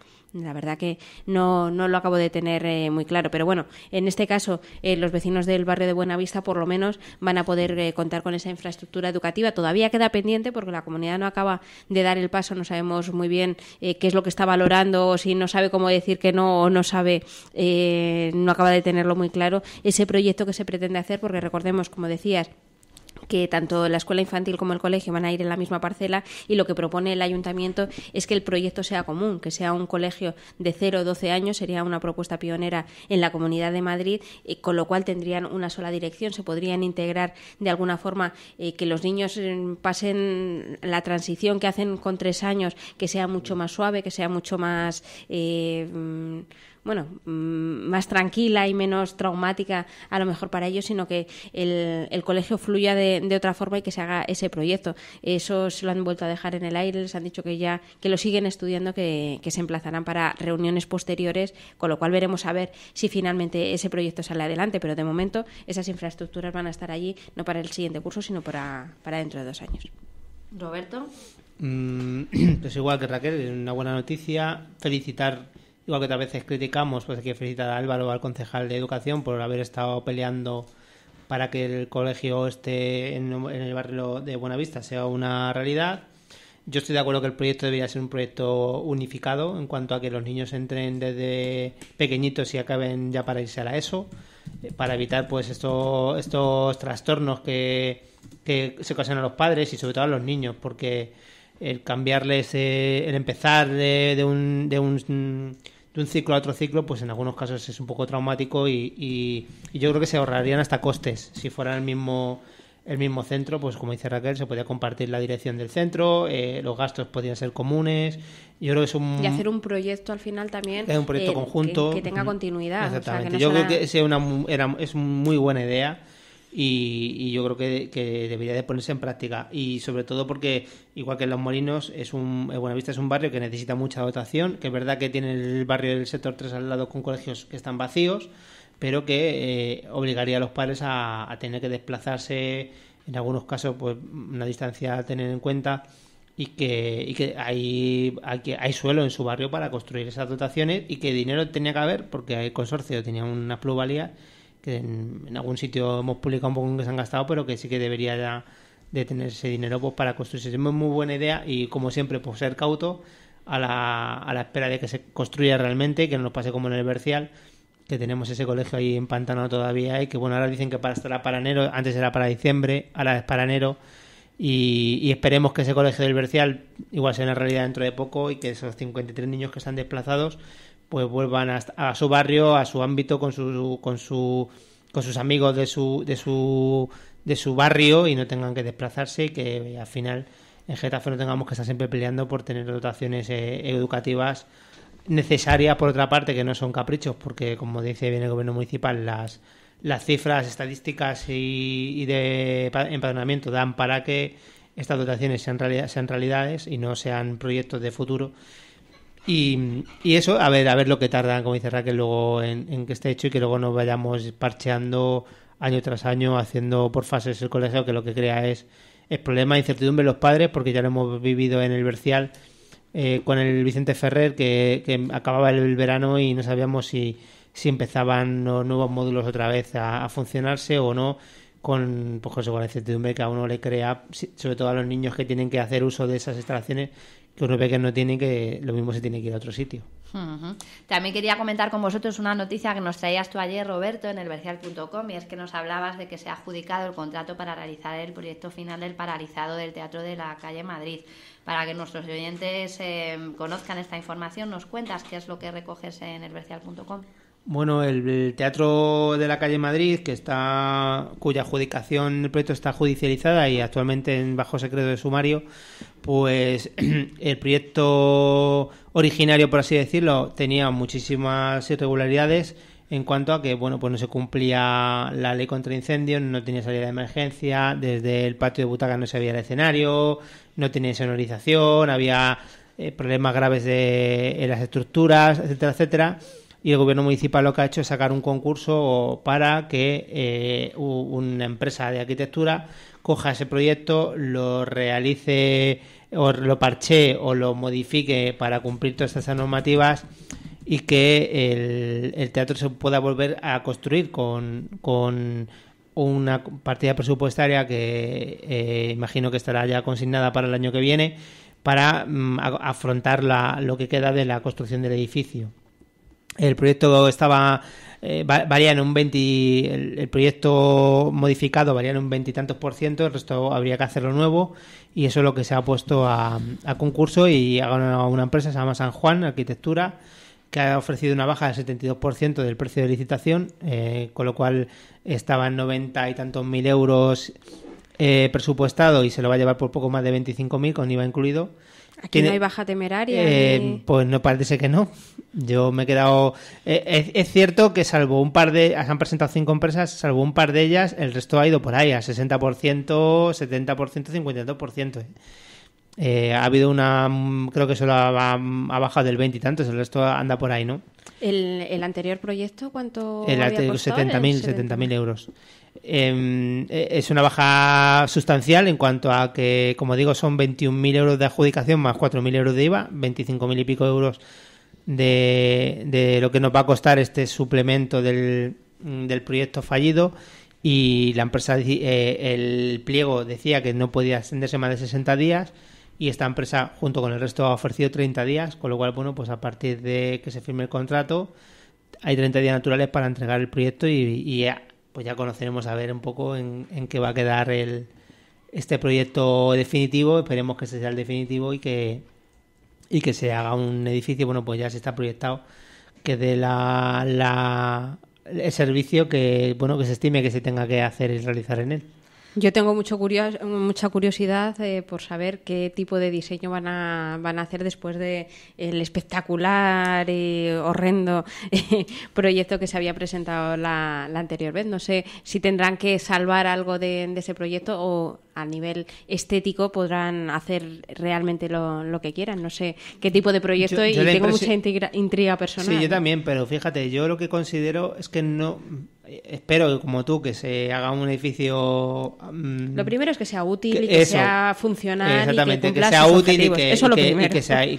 la verdad que no, no lo acabo de tener eh, muy claro, pero bueno, en este caso eh, los vecinos del barrio de Buenavista por lo menos van a poder eh, contar con esa infraestructura educativa. Todavía queda pendiente porque la comunidad no acaba de dar el paso, no sabemos muy bien qué es lo que está valorando o si no sabe cómo decir que no o no sabe, no acaba de tenerlo muy claro ese proyecto que se pretende hacer porque recordemos, como decías, que tanto la escuela infantil como el colegio van a ir en la misma parcela y lo que propone el ayuntamiento es que el proyecto sea común, que sea un colegio de 0 o 12 años, sería una propuesta pionera en la Comunidad de Madrid, eh, con lo cual tendrían una sola dirección, se podrían integrar de alguna forma eh, que los niños eh, pasen la transición que hacen con tres años, que sea mucho más suave, que sea mucho más... Mm, bueno, mm, más tranquila y menos traumática a lo mejor para ellos, sino que el, colegio fluya de, otra forma y que se haga ese proyecto. Eso se lo han vuelto a dejar en el aire, les han dicho que ya que lo siguen estudiando, que, se emplazarán para reuniones posteriores, con lo cual veremos a ver si finalmente ese proyecto sale adelante, pero de momento esas infraestructuras van a estar allí no para el siguiente curso, sino para, dentro de dos años. Roberto. Mm, [CLEARS THROAT] es pues igual que Raquel, una buena noticia. Felicitar Igual que otras veces criticamos, pues aquí que felicitar a Álvaro, al concejal de educación, por haber estado peleando para que el colegio esté en, el barrio de Buenavista sea una realidad. Yo estoy de acuerdo que el proyecto debería ser un proyecto unificado en cuanto a que los niños entren desde pequeñitos y acaben ya para irse a la ESO, eh, para evitar pues estos, estos trastornos que, se causan a los padres y sobre todo a los niños, porque el cambiarles, eh, el empezar de, un, de un de un ciclo a otro ciclo, pues en algunos casos es un poco traumático y, y, yo creo que se ahorrarían hasta costes si fuera el mismo el mismo centro, pues como dice Raquel, se podía compartir la dirección del centro, eh, los gastos podían ser comunes. Yo creo que es un... Y hacer un proyecto al final también. Es un proyecto eh, conjunto. Que, tenga continuidad. Exactamente. yo creo que es una, era, es muy buena idea y, yo creo que, debería de ponerse en práctica. Y sobre todo porque, igual que en Los Molinos, es un, Buenavista es un barrio que necesita mucha dotación, que es verdad que tiene el barrio del sector 3 al lado con colegios que están vacíos, pero que eh, obligaría a los padres a, tener que desplazarse, en algunos casos, pues una distancia a tener en cuenta y que, y que hay, hay, suelo en su barrio para construir esas dotaciones y que dinero tenía que haber porque el consorcio tenía una plusvalía que en, algún sitio hemos publicado un poco en que se han gastado, pero que sí que debería de tener ese dinero pues, para construirse. Es muy, buena idea y como siempre, pues ser cauto a la, a la espera de que se construya realmente, que no nos pase como en el Bercial, que tenemos ese colegio ahí en Pantano todavía y que bueno, ahora dicen que para estará para enero, antes era para diciembre, ahora es para enero. Y, esperemos que ese colegio del Bercial igual sea una realidad dentro de poco y que esos 53 niños que están desplazados pues vuelvan a, su barrio, a su ámbito, con con su con sus amigos de su, de su, de su barrio y no tengan que desplazarse y que al final en Getafe no tengamos que estar siempre peleando por tener dotaciones eh, educativas necesarias por otra parte que no son caprichos porque como dice bien el gobierno municipal las las cifras estadísticas y, de empadronamiento dan para que estas dotaciones sean, sean realidades y no sean proyectos de futuro y, eso, a ver, a ver lo que tarda como dice Raquel, luego en, que esté hecho y que luego nos vayamos parcheando año tras año, haciendo por fases el colegio, que lo que crea es, es problema de incertidumbre en los padres, porque ya lo hemos vivido en el Bercial eh, con el Vicente Ferrer, que, acababa el, verano y no sabíamos si, si empezaban los nuevos módulos otra vez a, funcionarse o no, con, pues, con la incertidumbre que a uno le crea, sobre todo a los niños que tienen que hacer uso de esas instalaciones que uno que no tiene que lo mismo se tiene que ir a otro sitio. También quería comentar con vosotros una noticia que nos traías tú ayer, Roberto, en el vercial.com, y es que nos hablabas de que se ha adjudicado el contrato para realizar el proyecto final del paralizado del Teatro de la Calle Madrid. Para que nuestros oyentes eh, conozcan esta información, ¿nos cuentas qué es lo que recoges en el vercial.com. Bueno, el, Teatro de la Calle Madrid, que está, cuya adjudicación el proyecto está judicializada y actualmente en bajo secreto de sumario, pues [CLEARS THROAT] el proyecto originario, por así decirlo, tenía muchísimas irregularidades en cuanto a que, bueno, pues no se cumplía la ley contra incendios, no tenía salida de emergencia, desde el patio de butaca no se veía el escenario, no tenía sonorización, había eh, problemas graves de, en las estructuras, etcétera, etcétera y el gobierno municipal lo que ha hecho es sacar un concurso para que eh, una empresa de arquitectura coja ese proyecto, lo realice o lo parche o lo modifique para cumplir todas esas normativas y que el, teatro se pueda volver a construir con, una partida presupuestaria que eh, imagino que estará ya consignada para el año que viene para mm, afrontar lo que queda de la construcción del edificio. El proyecto estaba eh, en un 20, el, proyecto modificado varía en un veintitantos por ciento, el resto habría que hacerlo nuevo y eso es lo que se ha puesto a, concurso y ha ganado una empresa, se llama San Juan Arquitectura, que ha ofrecido una baja del 72% del precio de licitación, eh, con lo cual estaba en 90 y tantos mil euros eh, presupuestado y se lo va a llevar por poco más de mil con IVA incluido Aquí no hay baja temeraria. Eh, pues no parece que no. Yo me he quedado. Eh, es, cierto que salvo un par de. Se han presentado cinco empresas, salvo un par de ellas, el resto ha ido por ahí, a 60%, 70%, 52%. Eh, ha habido una. Creo que solo ha, bajado del 20 y tantos, el resto anda por ahí, ¿no? ¿El, anterior proyecto cuánto? El, había costado? 70.000 euros. Em, e, es una baja sustancial en cuanto a que, como digo, son 21.000 euros de adjudicación más 4.000 euros de IVA, 25.000 y pico euros de, de, lo que nos va a costar este suplemento del, proyecto fallido. Y la empresa, eh, el pliego decía que no podía ascenderse más de 60 días y esta empresa junto con el resto ha ofrecido 30 días, con lo cual, bueno, pues a partir de que se firme el contrato hay 30 días naturales para entregar el proyecto y, y pues ya conoceremos a ver un poco en, en qué va a quedar el, este proyecto definitivo. Esperemos que ese sea el definitivo y que, y que se haga un edificio. Bueno, pues ya se está proyectado que de la, la el servicio que bueno que se estime que se tenga que hacer y realizar en él. Yo tengo mucha curiosidad eh, por saber qué tipo de diseño van a, van a hacer después de espectacular y horrendo eh, proyecto que se había presentado la, anterior vez. No sé si tendrán que salvar algo de, ese proyecto o a nivel estético podrán hacer realmente lo, que quieran. No sé qué tipo de proyecto y tengo mucha intriga, personal. Sí, yo también, pero fíjate, yo lo que considero es que no eh, espero como tú que se haga un edificio mm, lo primero es que sea útil y que sea funcional exactamente y que, sea útil y que,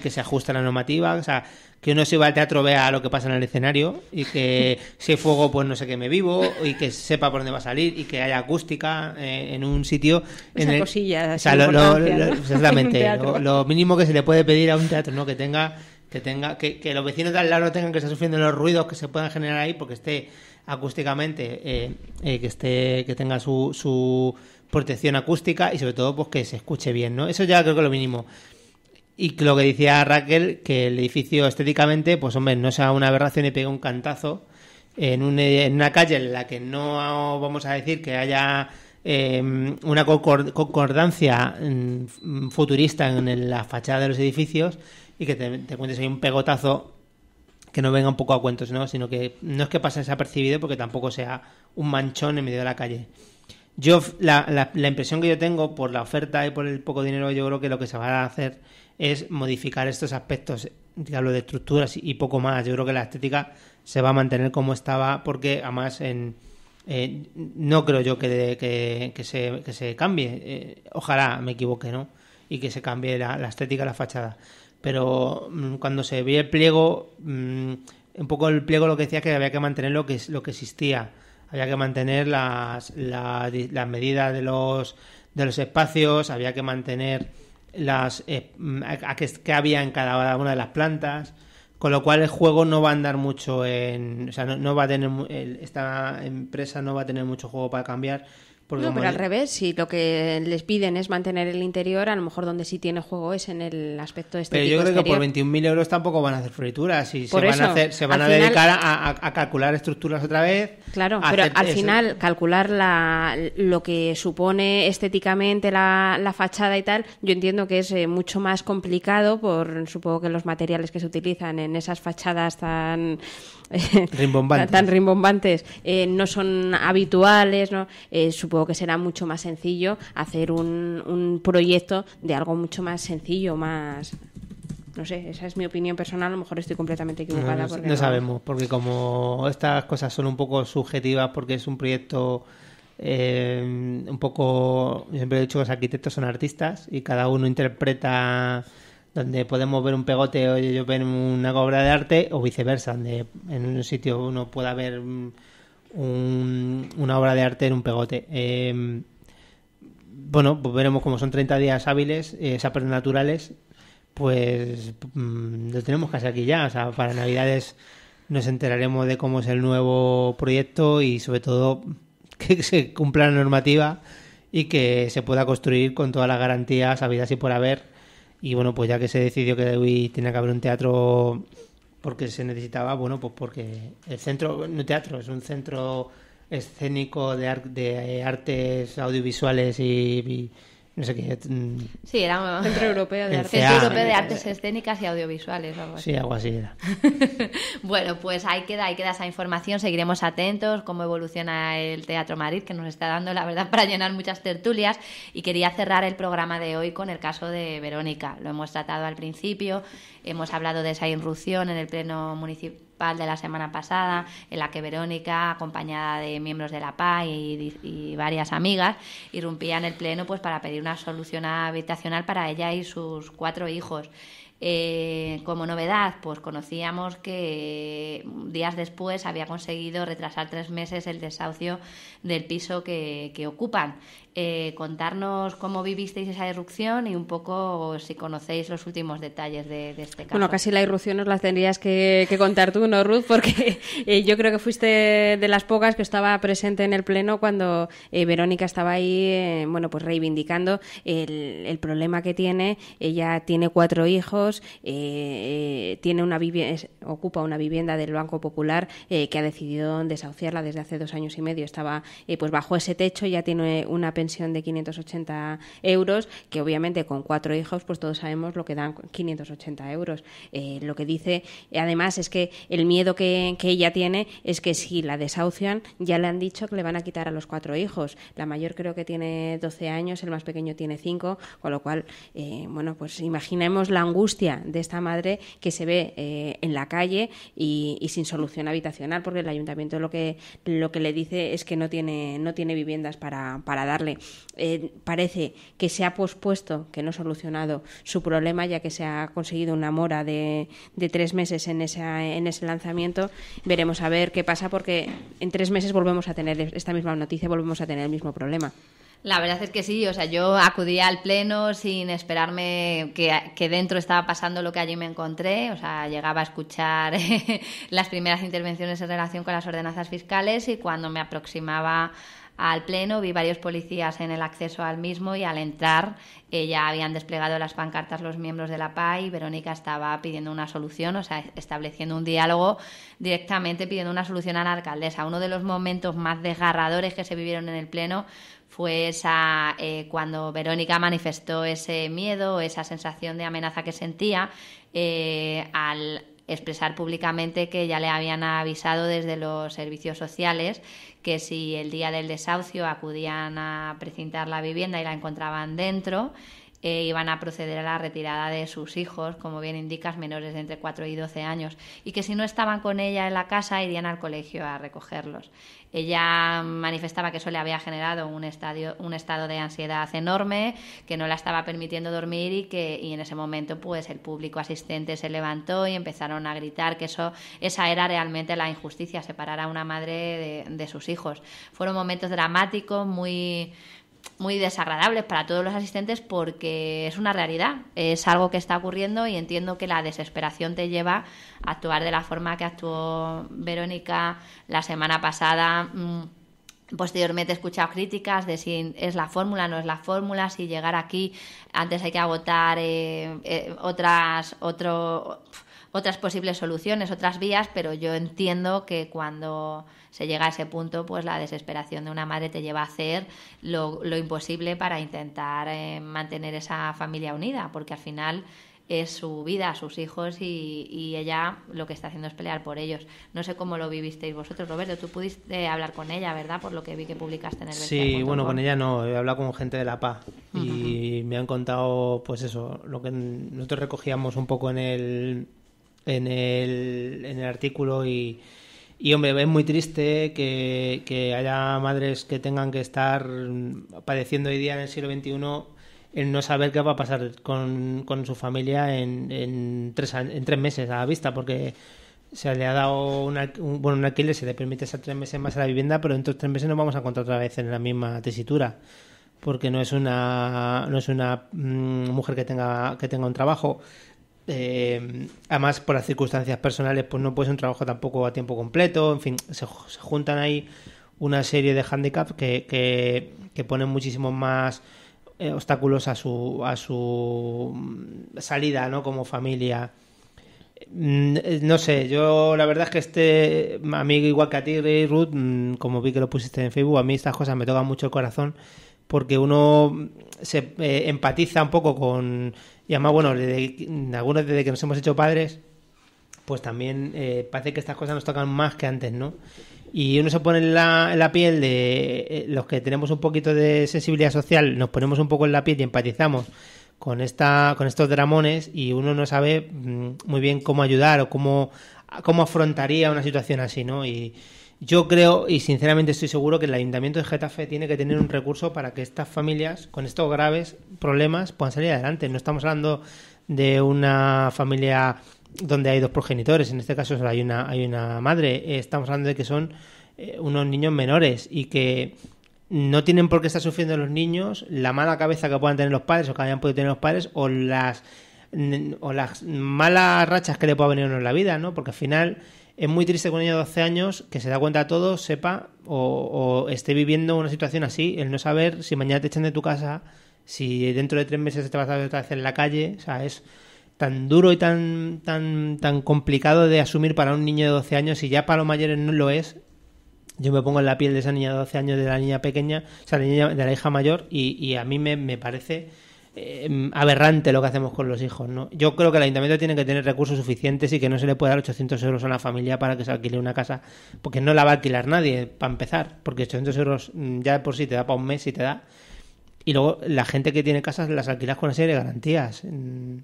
que, se ajuste a la normativa o sea que uno se va al teatro vea lo que pasa en el escenario y que [LAUGHS] si hay fuego pues no sé qué me vivo y que sepa por dónde va a salir y que haya acústica eh, en un sitio pues en cosilla, [LAUGHS] exactamente lo, mínimo que se le puede pedir a un teatro no que tenga que tenga que, que los vecinos de al lado tengan que estar sufriendo los ruidos que se puedan generar ahí porque esté acústicamente eh, eh, que esté que tenga su, su, protección acústica y sobre todo pues que se escuche bien no eso ya creo que es lo mínimo y lo que decía Raquel que el edificio estéticamente pues hombre no sea una aberración y pegue un cantazo en, en una calle en la que no vamos a decir que haya em, una concordancia em, futurista en la fachada de los edificios y que te, te cuentes ahí un pegotazo que no venga un poco a cuentos, ¿no? Sino que no es que pase desapercibido porque tampoco sea un manchón en medio de la calle. Yo, la, la, impresión que yo tengo por la oferta y por el poco dinero, yo creo que lo que se va a hacer es modificar estos aspectos, digamos, de estructuras y poco más. Yo creo que la estética se va a mantener como estaba porque además en, eh, no creo yo que, que, se, cambie. Eh, ojalá me equivoque, ¿no? Y que se cambie la, la estética la fachada pero mm, cuando se ve el pliego, mm, un poco el pliego lo que decía que había que mantener lo que, lo que existía, había que mantener las, las, medidas de los, de los espacios, había que mantener las eh, mm, que, había en cada una de las plantas, con lo cual el juego no va a andar mucho en, o sea, no va a tener esta empresa no va a tener mucho juego para cambiar no, pero al revés, si lo que les piden es mantener el interior, a lo mejor donde sí tiene juego es en el aspecto estético. Pero yo creo que por 21.000 euros tampoco van a hacer frituras y se, van a hacer, se van a dedicar a, calcular estructuras otra vez. Claro, pero al final calcular la, lo que supone estéticamente la, la, fachada y tal, yo entiendo que es eh, mucho más complicado por supongo que los materiales que se utilizan en esas fachadas tan [LAUGHS] tan rimbombantes eh, no son habituales, ¿no? Eh, supongo que será mucho más sencillo hacer un, un proyecto de algo mucho más sencillo, más, no sé, esa es mi opinión personal, a lo mejor estoy completamente equivocada. No, sabemos, porque como estas cosas son un poco subjetivas, porque es un proyecto eh, un poco, siempre he dicho que los arquitectos son artistas y cada uno interpreta donde podemos ver un pegote o yo ver una obra de arte o viceversa, donde en un sitio uno pueda ver mm, una obra de arte en un pegote. Em, bueno, pues veremos cómo son 30 días hábiles, eh, naturales, pues mm, lo tenemos casi aquí ya, o sea, para Navidades nos enteraremos de cómo es el nuevo proyecto y sobre todo [LAUGHS] que se cumpla la normativa y que se pueda construir con todas las garantías habidas y por haber y bueno, pues ya que se decidió que hoy tenía que haber un teatro porque se necesitaba, bueno, pues porque el centro, no teatro, es un centro escénico de, de artes audiovisuales y no sé qué. Mm, sí, era un Centro Europeo de, Artes, Escénicas y Audiovisuales. Sí, algo así era. [LAUGHS] bueno, pues ahí queda, ahí queda esa información. Seguiremos atentos cómo evoluciona el Teatro Madrid, que nos está dando, la verdad, [LAUGHS] para llenar muchas tertulias. Y quería cerrar el programa de hoy con el caso de Verónica. Lo hemos tratado al principio, hemos hablado de esa irrupción en el Pleno Municipal de la semana pasada, en la que Verónica, acompañada de miembros de la PA y, varias amigas, irrumpía en el Pleno pues, para pedir una solución habitacional para ella y sus cuatro hijos. Eh, como novedad, pues conocíamos que días después había conseguido retrasar tres meses el desahucio del piso que, ocupan. Eh, contarnos cómo vivisteis esa erupción y un poco si conocéis los últimos detalles de, este caso. Bueno, casi la irrupción os la tendrías que, contar tú, ¿no, Ruth? Porque [LAUGHS] eh, yo creo que fuiste de las pocas que estaba presente en el Pleno cuando eh, Verónica estaba ahí, bueno, pues reivindicando el, problema que tiene. Ella tiene cuatro hijos, tiene una ocupa una vivienda del Banco Popular que ha decidido desahuciarla desde hace dos años y medio. Estaba pues bajo ese techo ya tiene una pensión de 580 euros, que obviamente con cuatro hijos, pues todos sabemos lo que dan 580 euros. Eh, lo que dice, además, es que el miedo que, ella tiene es que si la desahucian, ya le han dicho que le van a quitar a los cuatro hijos. La mayor creo que tiene 12 años, el más pequeño tiene 5, con lo cual, eh, bueno, pues imaginemos la angustia de esta madre que se ve eh, en la calle y, sin solución habitacional, porque el ayuntamiento lo que, lo que le dice es que no no tiene viviendas para, para darle. Eh, parece que se ha pospuesto, que no ha solucionado su problema, ya que se ha conseguido una mora de, de tres meses en, en ese lanzamiento. Veremos a ver qué pasa, porque en tres meses volvemos a tener esta misma noticia, volvemos a tener el mismo problema. La verdad es que sí, o sea, yo acudí al pleno sin esperarme que, dentro estaba pasando lo que allí me encontré, o sea, llegaba a escuchar [LAUGHS] las primeras intervenciones en relación con las ordenanzas fiscales y cuando me aproximaba al pleno, vi varios policías en el acceso al mismo y al entrar eh, ya habían desplegado las pancartas los miembros de la PAI y Verónica estaba pidiendo una solución, o sea, estableciendo un diálogo directamente pidiendo una solución a la alcaldesa. Uno de los momentos más desgarradores que se vivieron en el pleno fue esa, eh, cuando Verónica manifestó ese miedo, esa sensación de amenaza que sentía eh, al expresar públicamente que ya le habían avisado desde los servicios sociales que si el día del desahucio acudían a precintar la vivienda y la encontraban dentro, eh, iban a proceder a la retirada de sus hijos, como bien indicas, menores de entre 4 y 12 años, y que si no estaban con ella en la casa irían al colegio a recogerlos. Ella manifestaba que eso le había generado un, un estado de ansiedad enorme, que no la estaba permitiendo dormir y que en ese momento pues el público asistente se levantó y empezaron a gritar que eso esa era realmente la injusticia, separar a una madre de sus hijos. Fueron momentos dramáticos, muy muy desagradables para todos los asistentes porque es una realidad, es algo que está ocurriendo y entiendo que la desesperación te lleva a actuar de la forma que actuó Verónica la semana pasada. Mm, posteriormente he escuchado críticas de si es la fórmula, no es la fórmula, si llegar aquí antes hay que agotar eh, eh, otras, otro otras posibles soluciones, otras vías, pero yo entiendo que cuando se llega a ese punto, pues la desesperación de una madre te lleva a hacer lo, imposible para intentar eh, mantener esa familia unida, porque al final es su vida, sus hijos y, ella lo que está haciendo es pelear por ellos. No sé cómo lo vivisteis vosotros, Roberto. Tú pudiste hablar con ella, ¿verdad? Por lo que vi que publicaste en el Sí, bueno, con ella no. He hablado con gente de la PA y me han contado, pues eso, lo que nosotros recogíamos un poco en el, en el, en el artículo y, y hombre, es muy triste que, haya madres que tengan que estar padeciendo hoy día en el siglo XXI el no saber qué va a pasar con, su familia en, en, tres, en tres meses a la vista, porque se le ha dado un, bueno, un alquiler, se le permite estar tres meses más a la vivienda, pero dentro de tres meses nos vamos a encontrar otra vez en la misma tesitura, porque no es una, no es una mm, mujer que tenga, que tenga un trabajo, eh, además, por las circunstancias personales, pues no puede ser un trabajo tampoco a tiempo completo. En fin, se, juntan ahí una serie de handicaps que, que, ponen muchísimos más eh, obstáculos a su, a su mm, salida, ¿no? Como familia. Mm, eh, no sé, yo la verdad es que este, a mí igual que a ti, Ruth, mm, como vi que lo pusiste en Facebook, a mí estas cosas me tocan mucho el corazón porque uno mm, se eh, empatiza un poco con... Y además, bueno, mm, algunos desde que nos hemos hecho padres, pues también eh, parece que estas cosas nos tocan más que antes, ¿no? Y uno se pone en la, piel de eh, los que tenemos un poquito de sensibilidad social, nos ponemos un poco en la piel y empatizamos con esta con estos dramones y uno no sabe mm, muy bien cómo ayudar o cómo, cómo afrontaría una situación así, ¿no? Y, yo creo y sinceramente estoy seguro que el Ayuntamiento de Getafe tiene que tener un recurso para que estas familias con estos graves problemas puedan salir adelante. No estamos hablando de una familia donde hay dos progenitores, en este caso hay una, hay una madre. Estamos hablando de que son eh, unos niños menores y que no tienen por qué estar sufriendo los niños la mala cabeza que puedan tener los padres o que hayan podido tener los padres o las o las malas rachas que le pueda venir en la vida, ¿no? Porque al final es muy triste que un niño de 12 años, que se da cuenta de todo, sepa o, esté viviendo una situación así, el no saber si mañana te echan de tu casa, si dentro de tres meses te vas a ver otra vez en la calle, o sea, es tan duro y tan, tan, tan complicado de asumir para un niño de 12 años, y ya para los mayores no lo es, yo me pongo en la piel de esa niña de 12 años, de la niña pequeña, o sea, de la, hija mayor, y, y a mí me parece eh, aberrante lo que hacemos con los hijos. ¿no? Yo creo que el ayuntamiento tiene que tener recursos suficientes y que no se le puede dar 800 euros a una familia para que se alquile una casa, porque no la va a alquilar nadie, para empezar, porque 800 euros mm, ya por sí te da para un mes y te da. Y luego la gente que tiene casas las alquilas con una serie de garantías. Mm,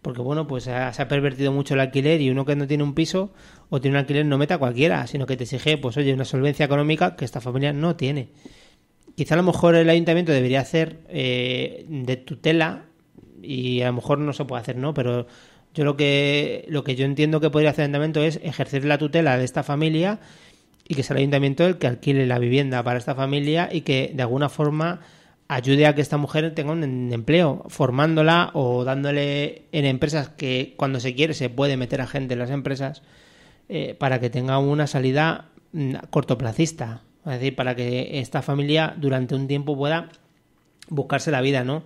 porque bueno, pues se ha pervertido mucho el alquiler y uno que no tiene un piso o tiene un alquiler no meta a cualquiera, sino que te exige, pues oye, una solvencia económica que esta familia no tiene quizá a lo mejor el ayuntamiento debería hacer eh, de tutela y a lo mejor no se puede hacer, ¿no? Pero yo lo que, lo que yo entiendo que podría hacer el ayuntamiento es ejercer la tutela de esta familia y que sea el ayuntamiento el que alquile la vivienda para esta familia y que de alguna forma ayude a que esta mujer tenga un empleo, formándola o dándole en empresas que cuando se quiere se puede meter a gente en las empresas eh, para que tenga una salida mm, cortoplacista. Es decir, para que esta familia durante un tiempo pueda buscarse la vida, ¿no?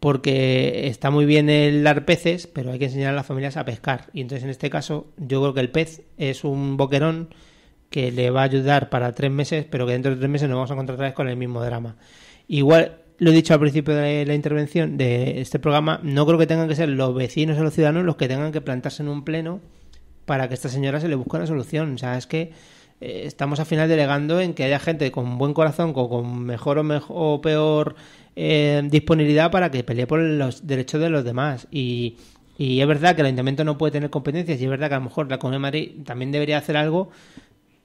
Porque está muy bien el dar peces, pero hay que enseñar a las familias a pescar. Y entonces en este caso yo creo que el pez es un boquerón que le va a ayudar para tres meses, pero que dentro de tres meses nos vamos a encontrar otra vez con el mismo drama. Igual lo he dicho al principio de la intervención de este programa, no creo que tengan que ser los vecinos o los ciudadanos los que tengan que plantarse en un pleno para que esta señora se le busque una solución. O sea, es que eh, estamos al final delegando en que haya gente con buen corazón, con, con mejor o, mejor o peor eh, disponibilidad para que pelee por los derechos de los demás. Y, y es verdad que el ayuntamiento no puede tener competencias y es verdad que a lo mejor la Comunidad de también debería hacer algo,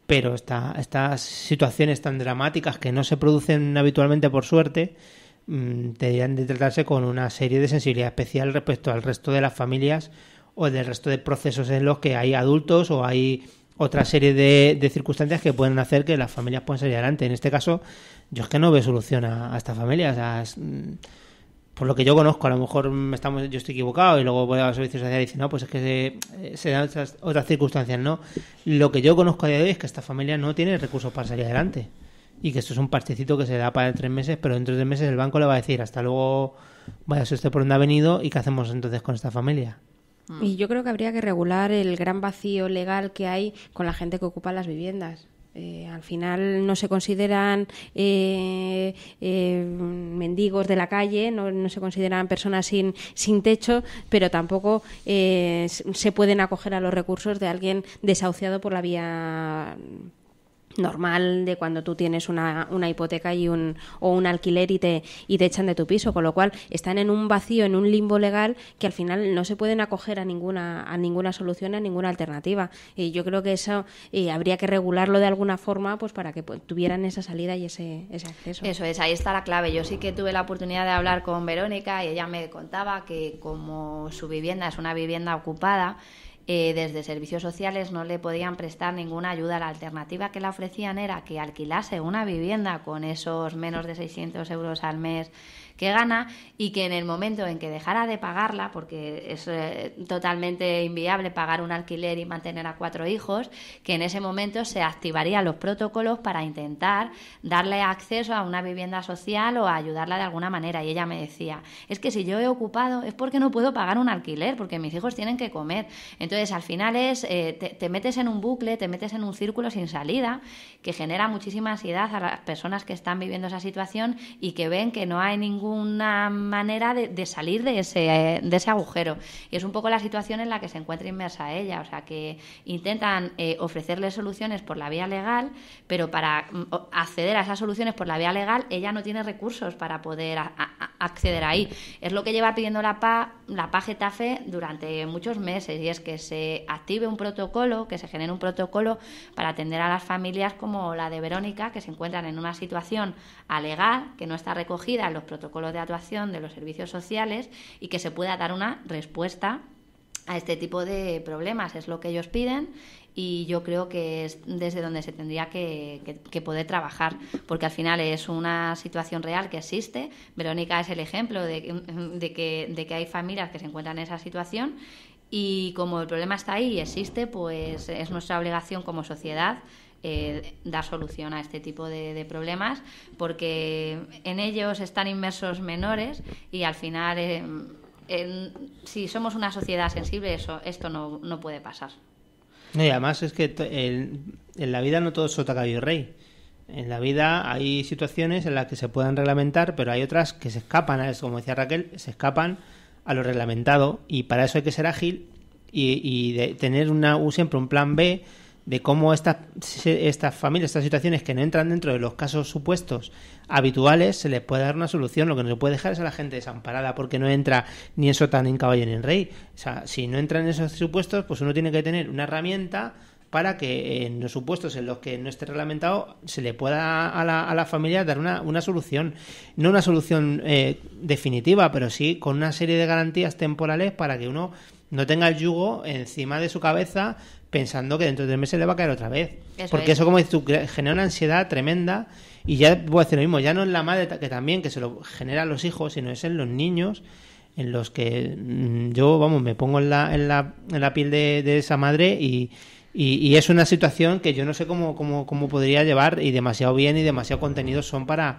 pero estas situaciones tan dramáticas que no se producen habitualmente por suerte mm, deberían de tratarse con una serie de sensibilidad especial respecto al resto de las familias o del resto de procesos en los que hay adultos o hay otra serie de, circunstancias que pueden hacer que las familias puedan salir adelante. En este caso, yo es que no veo solución a, esta familia. Mm, por lo que yo conozco, a lo mejor estamos, yo estoy equivocado y luego voy a los servicios sociales y dicen, no, pues es que se, eh, dan otras, circunstancias, ¿no? Lo que yo conozco a día de hoy es que esta familia no tiene recursos para salir adelante y que esto es un parchecito que se da para tres meses, pero dentro de tres meses el banco le va a decir, hasta luego, vaya, usted por donde ha venido y qué hacemos entonces con esta familia. Mm. Y yo creo que habría que regular el gran vacío legal que hay con la gente que ocupa las viviendas. Eh, al final no se consideran eh, eh, mendigos de la calle, no, se consideran personas sin, sin techo, pero tampoco se pueden acoger a los recursos de alguien desahuciado por la vía normal de cuando tú tienes una, una hipoteca y un, o un alquiler y te, y te echan de tu piso, con lo cual están en un vacío, en un limbo legal que al final no se pueden acoger a ninguna, a ninguna solución, a ninguna alternativa. Y yo creo que eso eh, habría que regularlo de alguna forma pues para que pues, tuvieran esa salida y ese, ese acceso. Eso es, ahí está la clave. Yo sí que tuve la oportunidad de hablar con Verónica y ella me contaba que como su vivienda es una vivienda ocupada, eh, desde servicios sociales no le podían prestar ninguna ayuda. La alternativa que le ofrecían era que alquilase una vivienda con esos menos de 600 euros al mes que gana y que en el momento en que dejara de pagarla, porque es eh, totalmente inviable pagar un alquiler y mantener a cuatro hijos, que en ese momento se activarían los protocolos para intentar darle acceso a una vivienda social o ayudarla de alguna manera. Y ella me decía, es que si yo he ocupado es porque no puedo pagar un alquiler, porque mis hijos tienen que comer. Entonces al final es, eh, te metes en un bucle, te metes en un círculo sin salida que genera muchísima ansiedad a las personas que están viviendo esa situación y que ven que no hay ningún una manera de, salir de ese, agujero. Y es un poco la situación en la que se encuentra inmersa ella. O sea, que intentan eh, ofrecerle soluciones por la vía legal, pero para mm, acceder a esas soluciones por la vía legal, ella no tiene recursos para poder acceder ahí. Es lo que lleva pidiendo la PA, la durante muchos meses, y es que se active un protocolo, que se genere un protocolo para atender a las familias como la de Verónica, que se encuentran en una situación alegar que no está recogida en los protocolos de actuación de los servicios sociales y que se pueda dar una respuesta a este tipo de problemas. Es lo que ellos piden y yo creo que es desde donde se tendría que, poder trabajar, porque al final es una situación real que existe. Verónica es el ejemplo de, que, de que hay familias que se encuentran en esa situación y como el problema está ahí y existe, pues es nuestra obligación como sociedad eh, dar solución a este tipo de, problemas, porque en ellos están inmersos menores y al final, eh, si somos una sociedad sensible, eso, esto no, no puede pasar. y además es que en, la vida no todo es sota, y rey. En la vida hay situaciones en las que se puedan reglamentar, pero hay otras que se escapan a eso, como decía Raquel, se escapan a lo reglamentado y para eso hay que ser ágil y, tener una, siempre un plan B de cómo estas estas familias, estas situaciones que no entran dentro de los casos supuestos habituales, se les puede dar una solución. Lo que no se puede dejar es a la gente desamparada porque no entra ni eso tan en caballo, ni en rey. O sea, si no entran en esos supuestos, pues uno tiene que tener una herramienta para que en los supuestos en los que no esté reglamentado se le pueda a la, a la familia dar una, una, solución. No una solución eh, definitiva, pero sí con una serie de garantías temporales para que uno no tenga el yugo encima de su cabeza pensando que dentro de tres meses le va a caer otra vez. Porque eso, como dices tú, genera una ansiedad tremenda y ya voy a decir lo mismo, ya no es la madre que también, que se lo genera los hijos, sino es en los niños en los que mm, yo, vamos, me pongo en la, en la, en la piel de, de esa madre y, es una situación que yo no sé cómo, cómo, cómo podría llevar y demasiado bien y demasiado contenido son para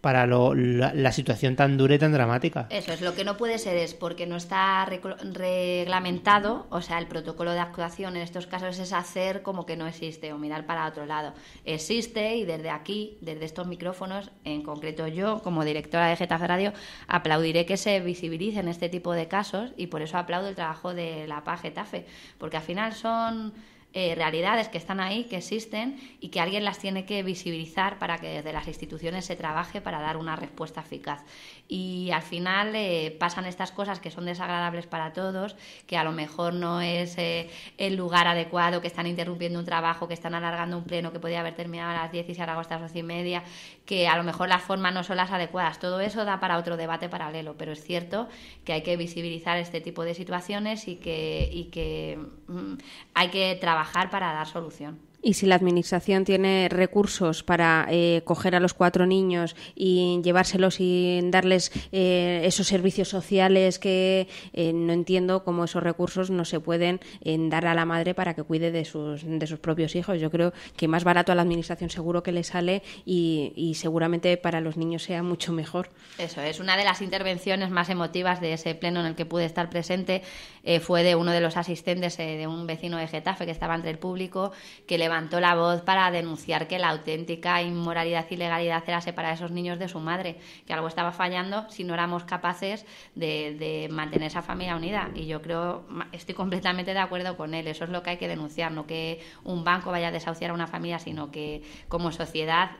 para lo, la, situación tan dura y tan dramática. Eso es, lo que no puede ser es porque no está reglamentado, o sea, el protocolo de actuación en estos casos es hacer como que no existe o mirar para otro lado. Existe y desde aquí, desde estos micrófonos, en concreto yo, como directora de Getafe Radio, aplaudiré que se visibilicen este tipo de casos y por eso aplaudo el trabajo de la PA Getafe, porque al final son eh, realidades que están ahí, que existen y que alguien las tiene que visibilizar para que desde las instituciones se trabaje para dar una respuesta eficaz y al final eh, pasan estas cosas que son desagradables para todos, que a lo mejor no es eh, el lugar adecuado, que están interrumpiendo un trabajo, que están alargando un pleno que podía haber terminado a las 10 y se alargó hasta las 11 y media, que a lo mejor las formas no son las adecuadas. Todo eso da para otro debate paralelo, pero es cierto que hay que visibilizar este tipo de situaciones y que, que mm, hay que trabajar para dar solución. Y si la Administración tiene recursos para eh, coger a los cuatro niños y llevárselos y darles eh, esos servicios sociales que eh, no entiendo cómo esos recursos no se pueden dar a la madre para que cuide de sus, de sus propios hijos. Yo creo que más barato a la Administración seguro que le sale y, y seguramente para los niños sea mucho mejor. Eso es. Una de las intervenciones más emotivas de ese pleno en el que pude estar presente fue de uno de los asistentes de un vecino de Getafe que estaba entre el público que le levantó la voz para denunciar que la auténtica inmoralidad y legalidad era separar a esos niños de su madre, que algo estaba fallando si no éramos capaces de, mantener esa familia unida. Y yo creo, estoy completamente de acuerdo con él, eso es lo que hay que denunciar, no que un banco vaya a desahuciar a una familia, sino que como sociedad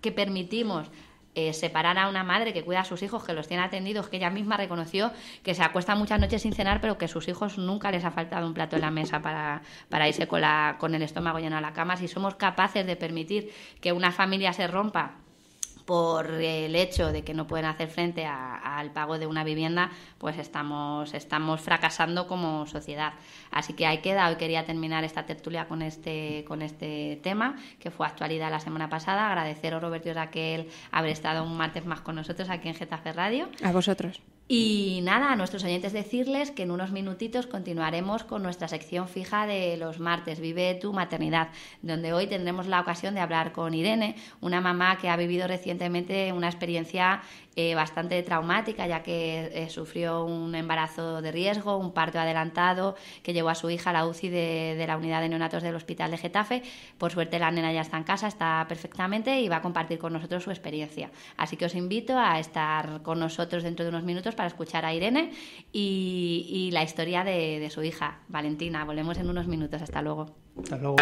que permitimos eh, separar a una madre que cuida a sus hijos, que los tiene atendidos, que ella misma reconoció que se acuesta muchas noches sin cenar, pero que a sus hijos nunca les ha faltado un plato en la mesa para, irse con, la, con el estómago lleno a la cama. Si somos capaces de permitir que una familia se rompa por el hecho de que no pueden hacer frente al pago de una vivienda, pues estamos, estamos fracasando como sociedad. Así que ahí queda. Hoy quería terminar esta tertulia con este, con este tema, que fue actualidad la semana pasada. Agradecer a Roberto Raquel haber estado un martes más con nosotros aquí en Getafe Radio. A vosotros. Y nada, a nuestros oyentes decirles que en unos minutitos continuaremos con nuestra sección fija de los martes, Vive tu maternidad, donde hoy tendremos la ocasión de hablar con Irene, una mamá que ha vivido recientemente una experiencia eh, bastante traumática, ya que eh, sufrió un embarazo de riesgo, un parto adelantado, que llevó a su hija a la UCI de, la unidad de neonatos del hospital de Getafe. Por suerte la nena ya está en casa, está perfectamente y va a compartir con nosotros su experiencia. Así que os invito a estar con nosotros dentro de unos minutos para escuchar a Irene y, y la historia de, de su hija, Valentina. Volvemos en unos minutos. Hasta luego. Hasta luego.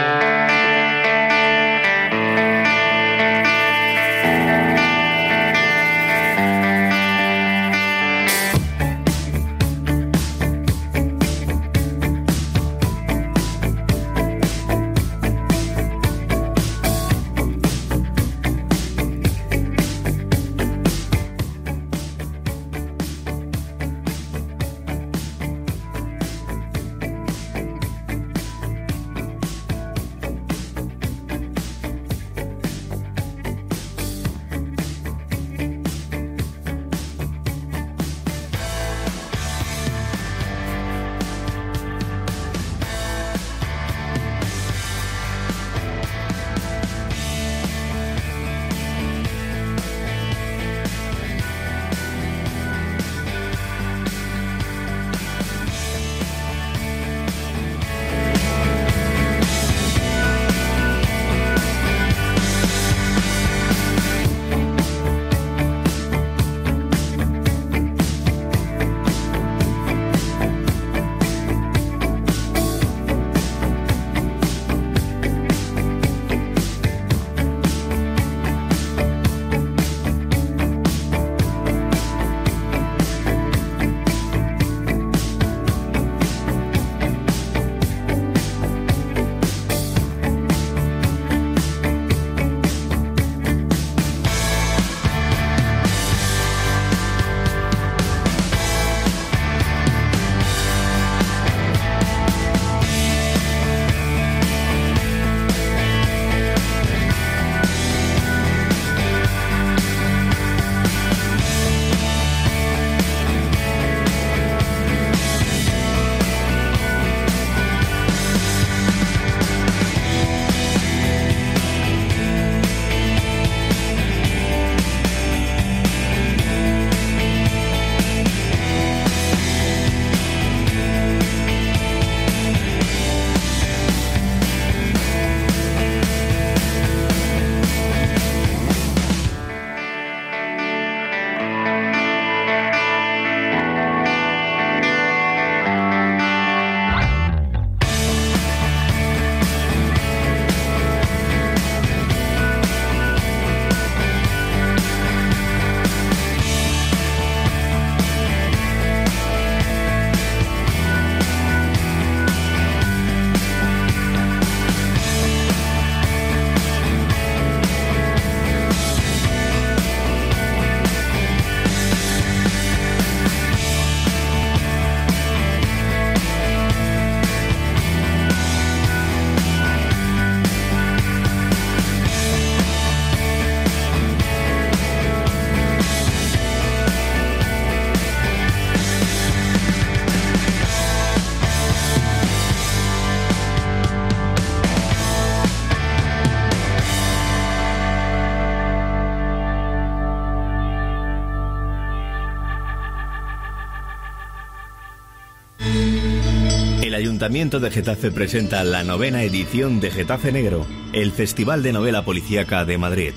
Ayuntamiento de Getafe presenta la novena edición de Getafe Negro, el Festival de Novela Policíaca de Madrid.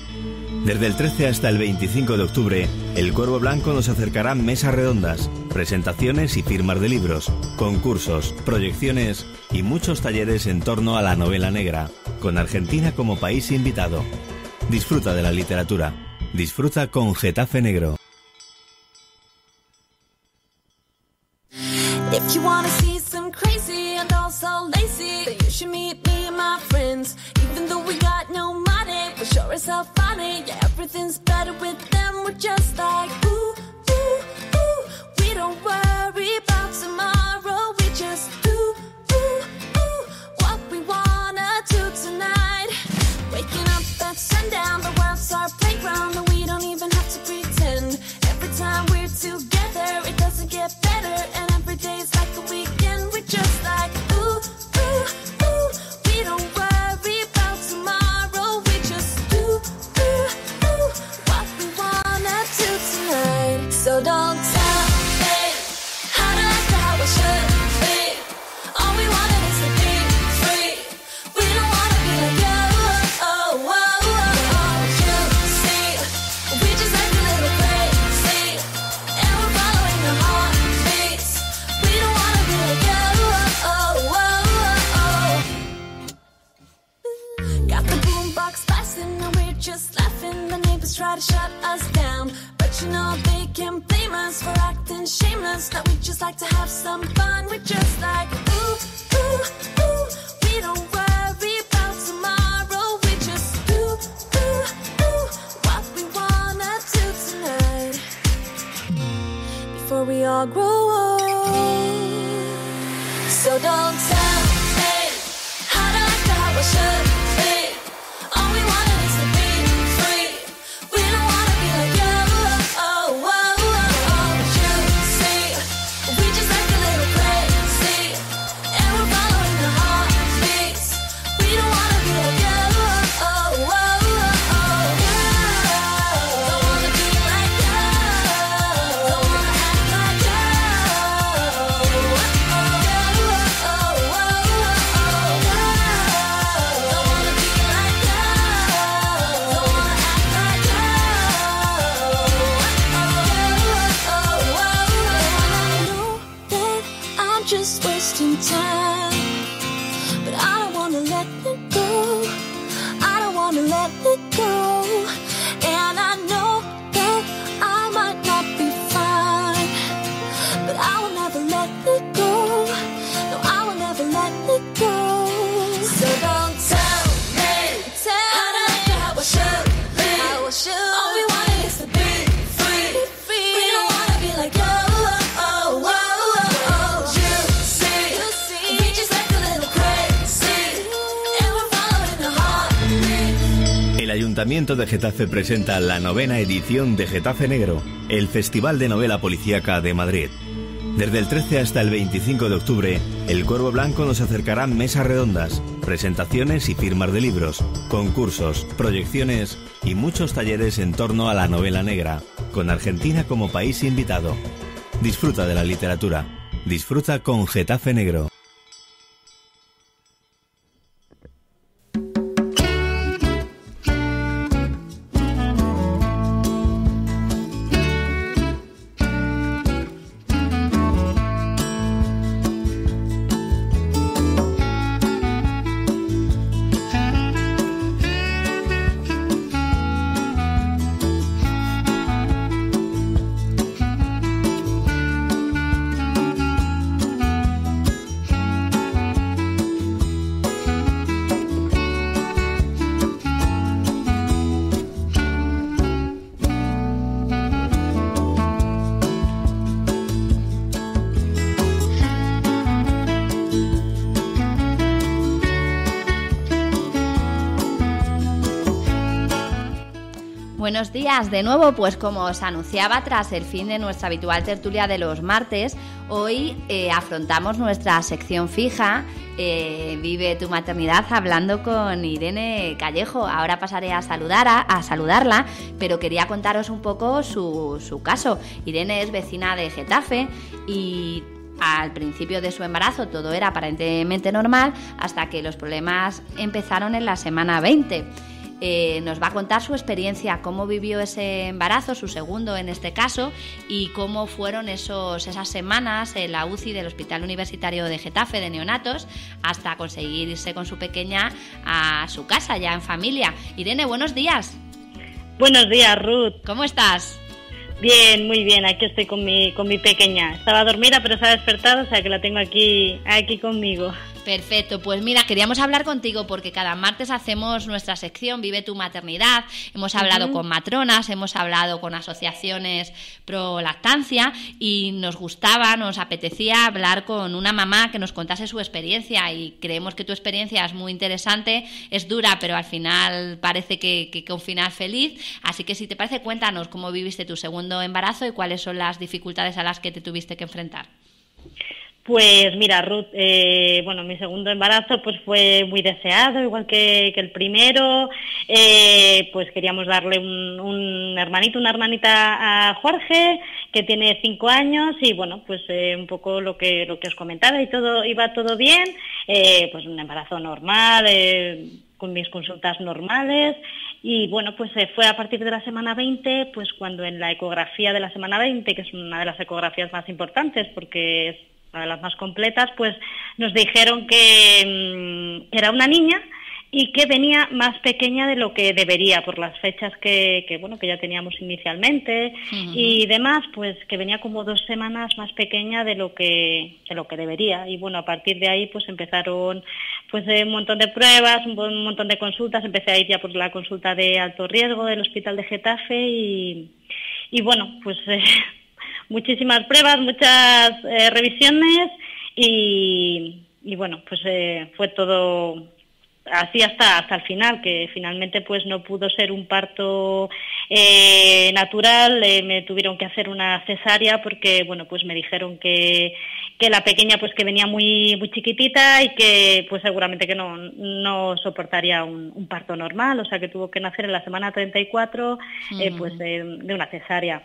Desde el 13 hasta el 25 de octubre, el Cuervo Blanco nos acercará mesas redondas, presentaciones y firmas de libros, concursos, proyecciones y muchos talleres en torno a la novela negra, con Argentina como país invitado. Disfruta de la literatura. Disfruta con Getafe Negro. Getafe presenta la novena edición de Getafe Negro, el Festival de Novela policíaca de Madrid. Desde el 13 hasta el 25 de octubre, el Cuervo Blanco nos acercará mesas redondas, presentaciones y firmas de libros, concursos, proyecciones y muchos talleres en torno a la novela negra, con Argentina como país invitado. Disfruta de la literatura. Disfruta con Getafe Negro. buenos días de nuevo. Pues como os anunciaba, tras el fin de nuestra habitual tertulia de los martes, hoy eh, afrontamos nuestra sección fija, eh, Vive tu maternidad, hablando con Irene Callejo. Ahora pasaré a, saludarla, pero quería contaros un poco su, su caso. Irene es vecina de Getafe y al principio de su embarazo todo era aparentemente normal hasta que los problemas empezaron en la semana 20 eh, nos va a contar su experiencia, cómo vivió ese embarazo, su segundo en este caso, y cómo fueron esas semanas en la UCI del Hospital Universitario de Getafe de Neonatos hasta conseguir irse con su pequeña a su casa, ya en familia. Irene, buenos días. Buenos días, Ruth. ¿Cómo estás? Bien, muy bien. Aquí estoy con mi, pequeña. Estaba dormida, pero se ha despertado, o sea que la tengo aquí, aquí conmigo. Perfecto, pues mira, queríamos hablar contigo porque cada martes hacemos nuestra sección Vive tu maternidad. Hemos hablado con matronas, hemos hablado con asociaciones pro lactancia y nos gustaba, nos apetecía hablar con una mamá que nos contase su experiencia y creemos que tu experiencia es muy interesante, es dura, pero al final parece que, que, que un final feliz. Así que si te parece, cuéntanos cómo viviste tu segundo embarazo y cuáles son las dificultades a las que te tuviste que enfrentar. Pues mira, Ruth, eh, bueno, mi segundo embarazo pues fue muy deseado, igual que, el primero. Eh, pues queríamos darle un, hermanito, una hermanita a Jorge, que tiene cinco años, y bueno, pues eh, un poco lo que, lo que os comentaba, y todo iba todo bien, pues un embarazo normal, con mis consultas normales, y bueno, pues fue a partir de la semana 20, pues cuando en la ecografía de la semana 20, que es una de las ecografías más importantes porque es una de las más completas, pues nos dijeron que mm, era una niña y que venía más pequeña de lo que debería por las fechas que, bueno que ya teníamos inicialmente y demás pues que venía como dos semanas más pequeña de lo que de lo que debería y bueno a partir de ahí pues empezaron pues eh, un montón de pruebas un montón de consultas empecé a ir ya por la consulta de alto riesgo del hospital de Getafe y y bueno, pues eh, muchísimas pruebas, muchas eh, revisiones y, y, bueno, pues eh, fue todo así hasta hasta el final que finalmente pues no pudo ser un parto eh, natural me tuvieron que hacer una cesárea porque bueno pues me dijeron que, la pequeña pues que venía muy muy chiquitita y que pues seguramente que no, soportaría un, parto normal o sea que tuvo que nacer en la semana 34 pues mm. de una cesárea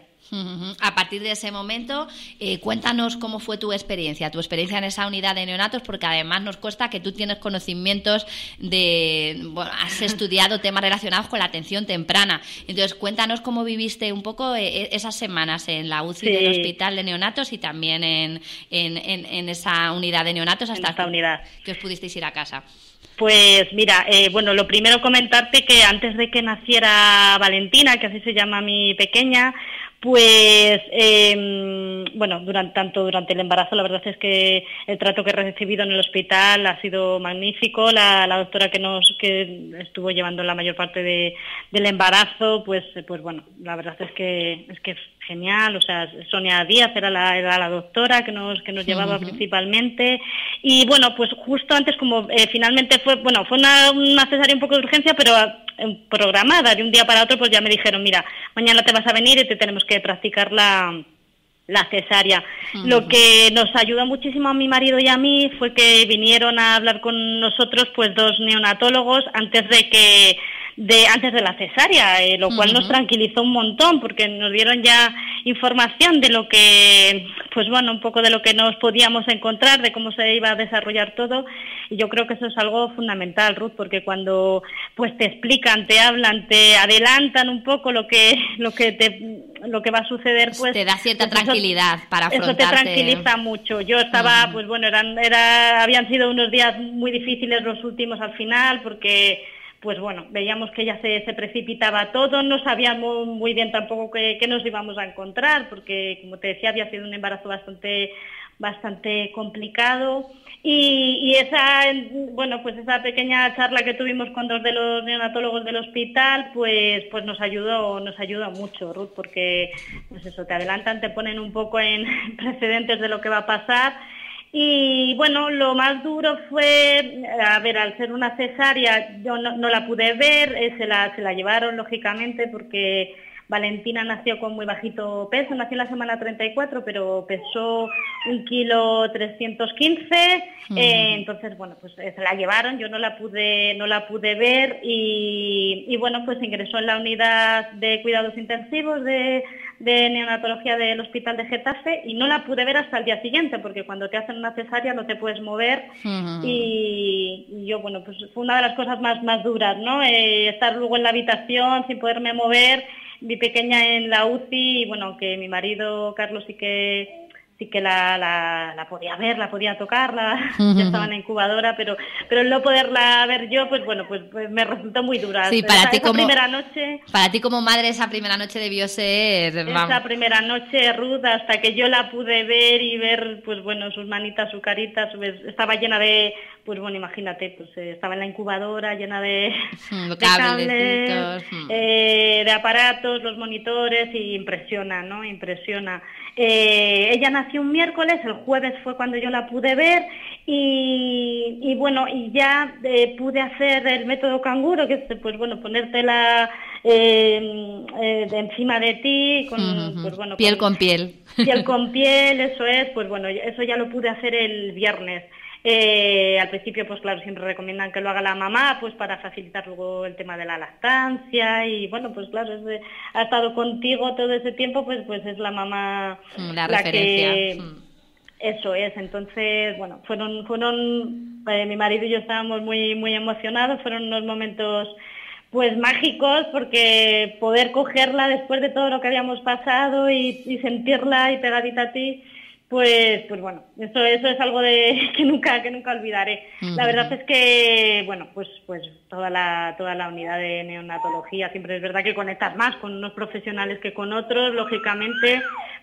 a partir de ese momento, eh, cuéntanos cómo fue tu experiencia, tu experiencia en esa unidad de neonatos, porque además nos cuesta que tú tienes conocimientos de, has [LAUGHS] estudiado temas relacionados con la atención temprana. Entonces, cuéntanos cómo viviste un poco eh, e, esas semanas en la UCI del Hospital de Neonatos y también en, en, en, esa unidad de neonatos hasta esta unidad. que os pudisteis ir a casa. Pues mira, eh, bueno, lo primero comentarte que antes de que naciera Valentina, que así se llama mi pequeña, pues em, bueno, durante, tanto durante el embarazo, la verdad es que el trato que he recibido en el hospital ha sido magnífico. La, doctora que nos que estuvo llevando la mayor parte de, del embarazo, pues, pues bueno, la verdad es que es que genial. O sea, Sonia Díaz era la, doctora que nos, llevaba principalmente. Y bueno, pues justo antes como eh, finalmente fue, bueno, fue una cesárea un poco de urgencia, pero programada de un día para otro, pues ya me dijeron, mira, mañana te vas a venir y te tenemos que practicar la, cesárea. Lo que nos ayudó muchísimo a mi marido y a mí fue que vinieron a hablar con nosotros pues dos neonatólogos antes de que de antes de la cesárea, eh, lo cual nos tranquilizó un montón porque nos dieron ya información de lo que, pues bueno, un poco de lo que nos podíamos encontrar, de cómo se iba a desarrollar todo. Y yo creo que eso es algo fundamental, Ruth, porque cuando pues te explican, te hablan, te adelantan un poco lo que, lo que te lo que va a suceder pues, pues te da cierta pues tranquilidad para afrontarte. eso te tranquiliza mucho yo estaba pues bueno eran era habían sido unos días muy difíciles los últimos al final porque pues bueno, veíamos que ya se, precipitaba todo, no sabíamos muy bien tampoco qué, nos íbamos a encontrar, porque como te decía, había sido un embarazo bastante, bastante complicado. Y, esa, bueno, pues esa pequeña charla que tuvimos con dos de los neonatólogos del hospital, pues, pues nos ayudó, nos ayuda mucho, Ruth, porque pues eso, te adelantan, te ponen un poco en [LAUGHS] precedentes de lo que va a pasar y bueno, lo más duro fue, eh, a ver, al ser una cesárea, yo no, la pude ver, eh, la, se la llevaron lógicamente porque Valentina nació con muy bajito peso, nació en la semana 34, pero pesó un kilo 315, mm. eh, entonces, bueno, pues eh, se la llevaron, yo no la pude, no la pude ver y, bueno, pues ingresó en la unidad de cuidados intensivos de, neonatología del hospital de Getafe y no la pude ver hasta el día siguiente, porque cuando te hacen una cesárea no te puedes mover mm. y, yo, bueno, pues fue una de las cosas más, duras, ¿no? Eh, estar luego en la habitación sin poderme mover mi pequeña en la UCI y bueno, que mi marido Carlos sí que que la, la, podía ver, la podía tocar, [LAUGHS] estaba en la incubadora, pero, pero el no poderla ver yo, pues bueno, pues, pues me resultó muy dura. Sí, para ti como, primera noche, para ti como madre esa primera noche debió ser... Vamos. Esa primera noche, ruda, hasta que yo la pude ver y ver, pues bueno, sus manitas, su carita, pues, estaba llena de... Pues bueno, imagínate, pues eh, estaba en la incubadora llena de, hmm, de hmm. eh, de aparatos, los monitores, y impresiona, ¿no? Impresiona. Eh, ella nació un miércoles, el jueves fue cuando yo la pude ver y, bueno, y ya eh, pude hacer el método canguro, que es pues, bueno, ponértela em, eh, de encima de ti, con, pues, piel con, con piel. Piel con [LAUGHS] piel, eso es, pues bueno, eso ya lo pude hacer el viernes. Eh, al principio, pues claro, siempre recomiendan que lo haga la mamá, pues para facilitar luego el tema de la lactancia y bueno, pues claro, ha estado contigo todo ese tiempo, pues pues es la mamá mm, la, Que, mm. Eso es, entonces, bueno, fueron, fueron, eh, mi marido y yo estábamos muy, muy emocionados, fueron unos momentos pues mágicos porque poder cogerla después de todo lo que habíamos pasado y, y sentirla y pegadita a ti, pues, pues, bueno, eso, eso es algo de, [LAUGHS] que nunca, que nunca olvidaré. La verdad es que, bueno, pues, pues toda la, toda la unidad de neonatología, siempre es verdad que conectas más con unos profesionales que con otros, lógicamente,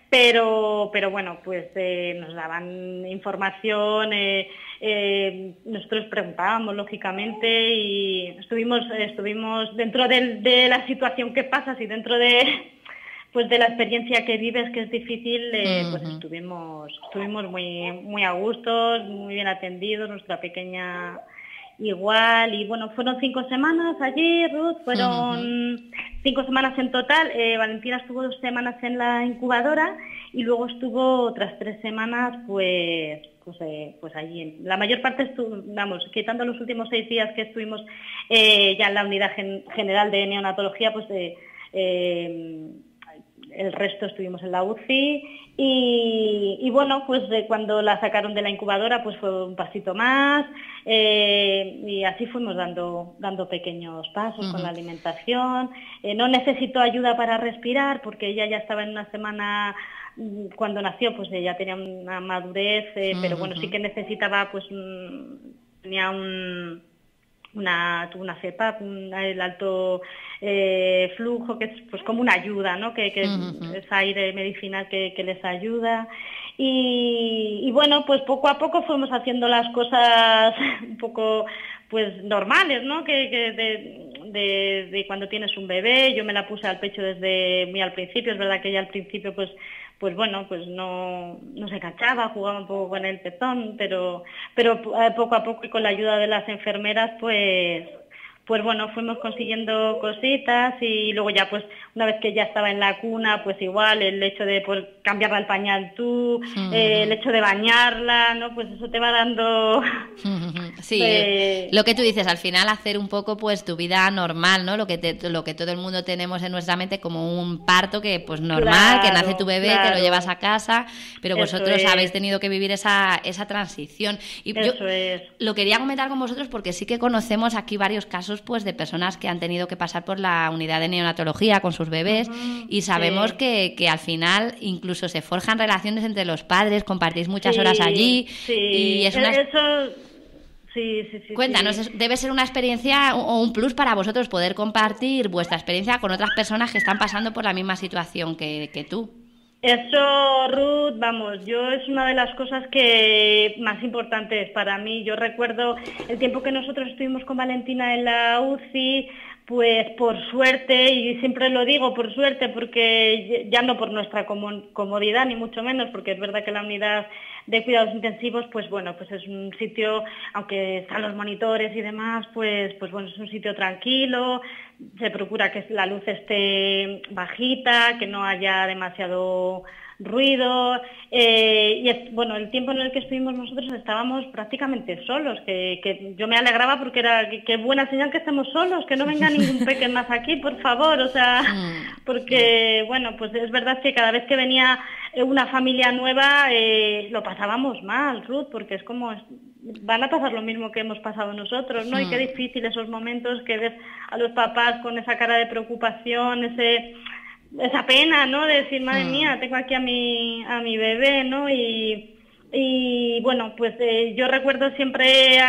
pero, pero bueno, pues eh, nos daban información, eh, eh, nosotros preguntábamos, lógicamente, y estuvimos, estuvimos dentro de, de la situación que pasa, si dentro de pues de la experiencia que vives que es difícil eh, pues estuvimos estuvimos muy muy a gusto muy bien atendidos nuestra pequeña igual y bueno fueron cinco semanas allí Ruth fueron cinco semanas en total eh, Valentina estuvo dos semanas en la incubadora y luego estuvo otras tres semanas pues pues, eh, pues allí la mayor parte vamos, quitando los últimos seis días que estuvimos ya en la unidad general de neonatología pues el resto estuvimos en la UCI y, bueno, pues de cuando la sacaron de la incubadora pues fue un pasito más eh, y así fuimos dando, dando pequeños pasos con la alimentación. Eh, no necesitó ayuda para respirar porque ella ya estaba en una semana mm, cuando nació pues ya tenía una madurez, eh, pero bueno, sí que necesitaba pues mm, tenía un una, una cepa, el alto eh, flujo, que es pues como una ayuda, ¿no? Que, es aire medicinal que, les ayuda. Y, bueno, pues poco a poco fuimos haciendo las cosas [LAUGHS] un poco pues normales, ¿no? Que, de, de, cuando tienes un bebé, yo me la puse al pecho desde muy al principio, es verdad que ya al principio pues pues bueno, pues no, no se cachaba, jugaba un poco con el pezón, pero, pero eh, poco a poco y con la ayuda de las enfermeras, pues pues bueno, fuimos consiguiendo cositas y luego ya pues una vez que ya estaba en la cuna, pues igual el hecho de pues, cambiarla el pañal tú, eh, el hecho de bañarla, ¿no? Pues eso te va dando... [LAUGHS] Sí, [LAUGHS] eh, pues lo que tú dices, al final hacer un poco pues tu vida normal, ¿no? Lo que, te, lo que todo el mundo tenemos en nuestra mente como un parto que pues normal, que nace tu bebé, que te lo llevas a casa, pero vosotros habéis tenido que vivir esa, esa transición. Y yo lo quería comentar con vosotros porque sí que conocemos aquí varios casos pues de personas que han tenido que pasar por la unidad de neonatología con sus bebés y sabemos que, que, al final incluso se forjan relaciones entre los padres, compartís muchas horas allí y es Eso... Sí, sí, Cuéntanos, debe ser una experiencia o un plus para vosotros poder compartir vuestra experiencia con otras personas que están pasando por la misma situación que, que tú. Eso, Ruth, vamos, yo es una de las cosas que más importantes para mí. Yo recuerdo el tiempo que nosotros estuvimos con Valentina en la UCI, pues por suerte, y siempre lo digo por suerte, porque ya no por nuestra comodidad, ni mucho menos, porque es verdad que la unidad de cuidados intensivos, pues bueno, pues es un sitio, aunque están los monitores y demás, pues, pues bueno, es un sitio tranquilo, se procura que la luz esté bajita, que no haya demasiado ruido, eh, y bueno, el tiempo en el que estuvimos nosotros estábamos prácticamente solos, que, yo me alegraba porque era, qué buena señal que estemos solos, que no venga [LAUGHS] ningún pequeño más aquí, por favor, o sea, mm. porque bueno, pues es verdad que cada vez que venía eh, una familia nueva eh, lo pasábamos mal, Ruth, porque es como van a pasar lo mismo que hemos pasado nosotros, ¿no? Y qué mm. difícil esos momentos que ves a los papás con esa cara de preocupación, ese esa pena, ¿no? De decir, madre ah. mía, tengo aquí a mi, a mi bebé, ¿no? Y, bueno, pues eh, yo recuerdo siempre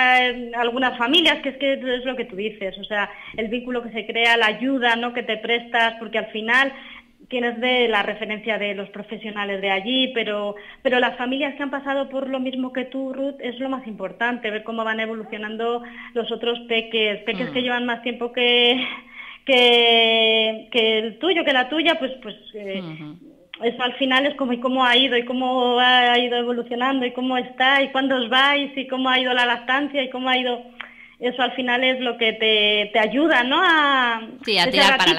algunas familias, que es que es lo que tú dices, o sea, el vínculo que se crea, la ayuda, ¿no? Que te prestas, porque al final tienes de la referencia de los profesionales de allí, pero, pero las familias que han pasado por lo mismo que tú, Ruth, es lo más importante, ver cómo van evolucionando los otros peques, peques ah. que llevan más tiempo que que, el tuyo, que la tuya, pues, pues eh, eso al final es como y cómo ha ido, y cómo ha ido evolucionando, y cómo está, y cuándo os vais, y cómo ha ido la lactancia, y cómo ha ido eso al final es lo que te, te ayuda, ¿no? A, sí, a tirar para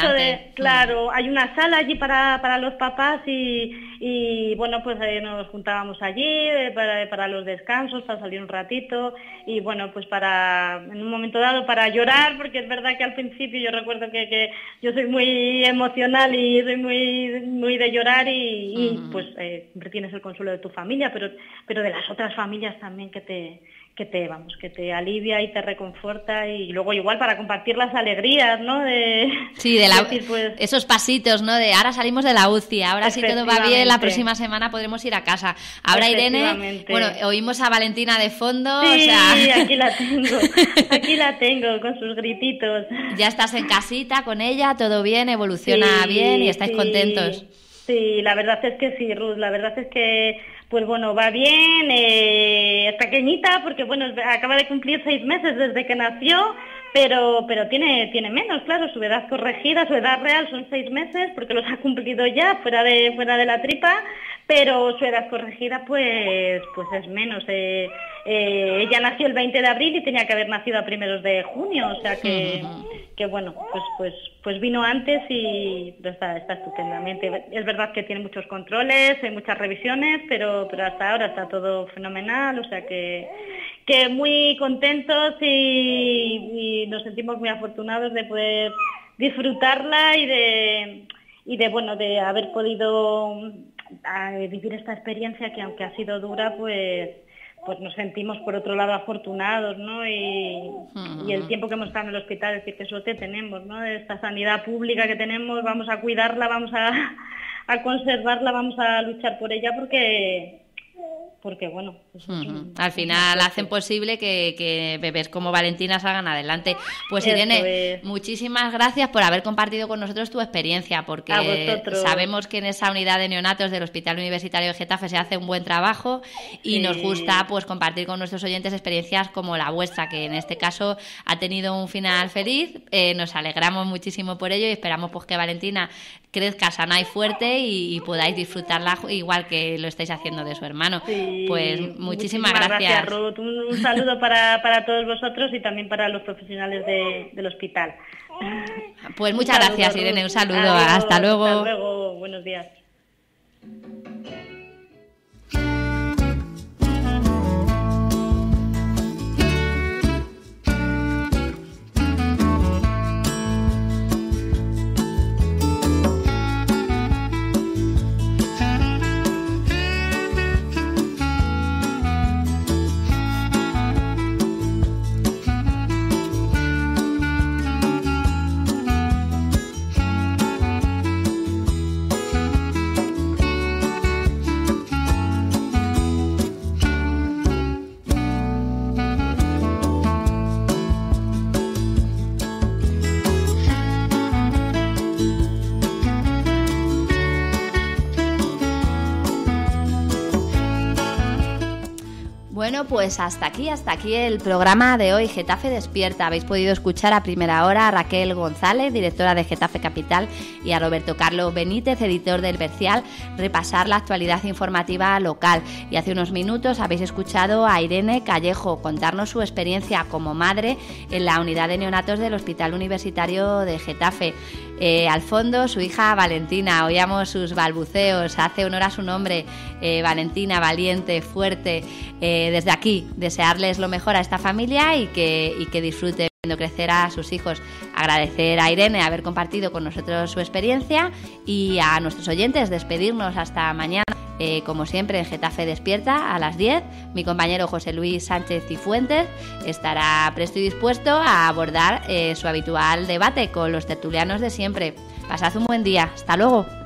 claro, hay una sala allí para, para los papás y, y bueno, pues eh, nos juntábamos allí eh, para, los descansos, para salir un ratito y bueno, pues para, en un momento dado, para llorar, porque es verdad que al principio yo recuerdo que, yo soy muy emocional y soy muy, muy de llorar y, pues eh, siempre tienes el consuelo de tu familia, pero, pero de las otras familias también que te que te vamos que te alivia y te reconforta y luego igual para compartir las alegrías no de sí de la, pues, esos pasitos no de ahora salimos de la UCI ahora si todo va bien la próxima semana podremos ir a casa ahora Irene bueno oímos a Valentina de fondo sí aquí la tengo [LAUGHS] aquí la tengo con sus grititos ya estás en casita con ella todo bien evoluciona bien y estáis contentos Sí, la verdad es que sí, Ruth. La verdad es que pues bueno, va bien, eh, pequeñita porque bueno, acaba de cumplir seis meses desde que nació, pero, pero tiene, tiene menos, claro, su edad corregida, su edad real son seis meses porque los ha cumplido ya fuera de, fuera de la tripa, pero su edad corregida pues, pues es menos. Eh, eh, ella nació el 20 de abril y tenía que haber nacido a primeros de junio, o sea que, bueno, pues, pues, pues vino antes y está, estupendamente. Es verdad que tiene muchos controles, hay muchas revisiones, pero, pero hasta ahora está todo fenomenal, o sea que, muy contentos y, nos sentimos muy afortunados de poder disfrutarla y de, y de bueno, de haber podido a vivir esta experiencia que aunque ha sido dura, pues pues nos sentimos por otro lado afortunados, ¿no? Y, el tiempo que hemos estado en el hospital, es decir, qué suerte tenemos, ¿no? Esta sanidad pública que tenemos, vamos a cuidarla, vamos a conservarla, vamos a luchar por ella porque porque bueno. Al final hacen posible que, bebés como Valentina salgan adelante. Pues Irene, muchísimas gracias por haber compartido con nosotros tu experiencia, porque sabemos que en esa unidad de neonatos del Hospital Universitario de Getafe se hace un buen trabajo y nos gusta pues compartir con nuestros oyentes experiencias como la vuestra, que en este caso ha tenido un final feliz. Eh, nos alegramos muchísimo por ello y esperamos pues que Valentina crezca sana y fuerte y, podáis disfrutarla igual que lo estáis haciendo de su hermano. Sí pues muchísimas, gracias. Un, [LAUGHS] saludo para, todos vosotros y también para los profesionales del hospital. [LAUGHS] Pues muchas gracias, Irene. Un saludo. hasta luego. Hasta luego. Buenos días. pues hasta aquí, hasta aquí el programa de hoy, Getafe Despierta. Habéis podido escuchar a primera hora a Raquel González, directora de Getafe Capital, y a Roberto Carlos Benítez, editor del Bercial, repasar la actualidad informativa local. Y hace unos minutos habéis escuchado a Irene Callejo contarnos su experiencia como madre en la unidad de neonatos del Hospital Universitario de Getafe. Eh, al fondo, su hija Valentina, oíamos sus balbuceos, hace honor a su nombre, eh, Valentina, valiente, fuerte. Eh, desde aquí, desearles lo mejor a esta familia y que, y que disfruten crecer a sus hijos. Agradecer a Irene haber compartido con nosotros su experiencia y a nuestros oyentes despedirnos hasta mañana, eh, como siempre, en Getafe Despierta a las 10. Mi compañero José Luis Sánchez Cifuentes estará presto y dispuesto a abordar eh, su habitual debate con los tertulianos de siempre. Pasad un buen día. Hasta luego.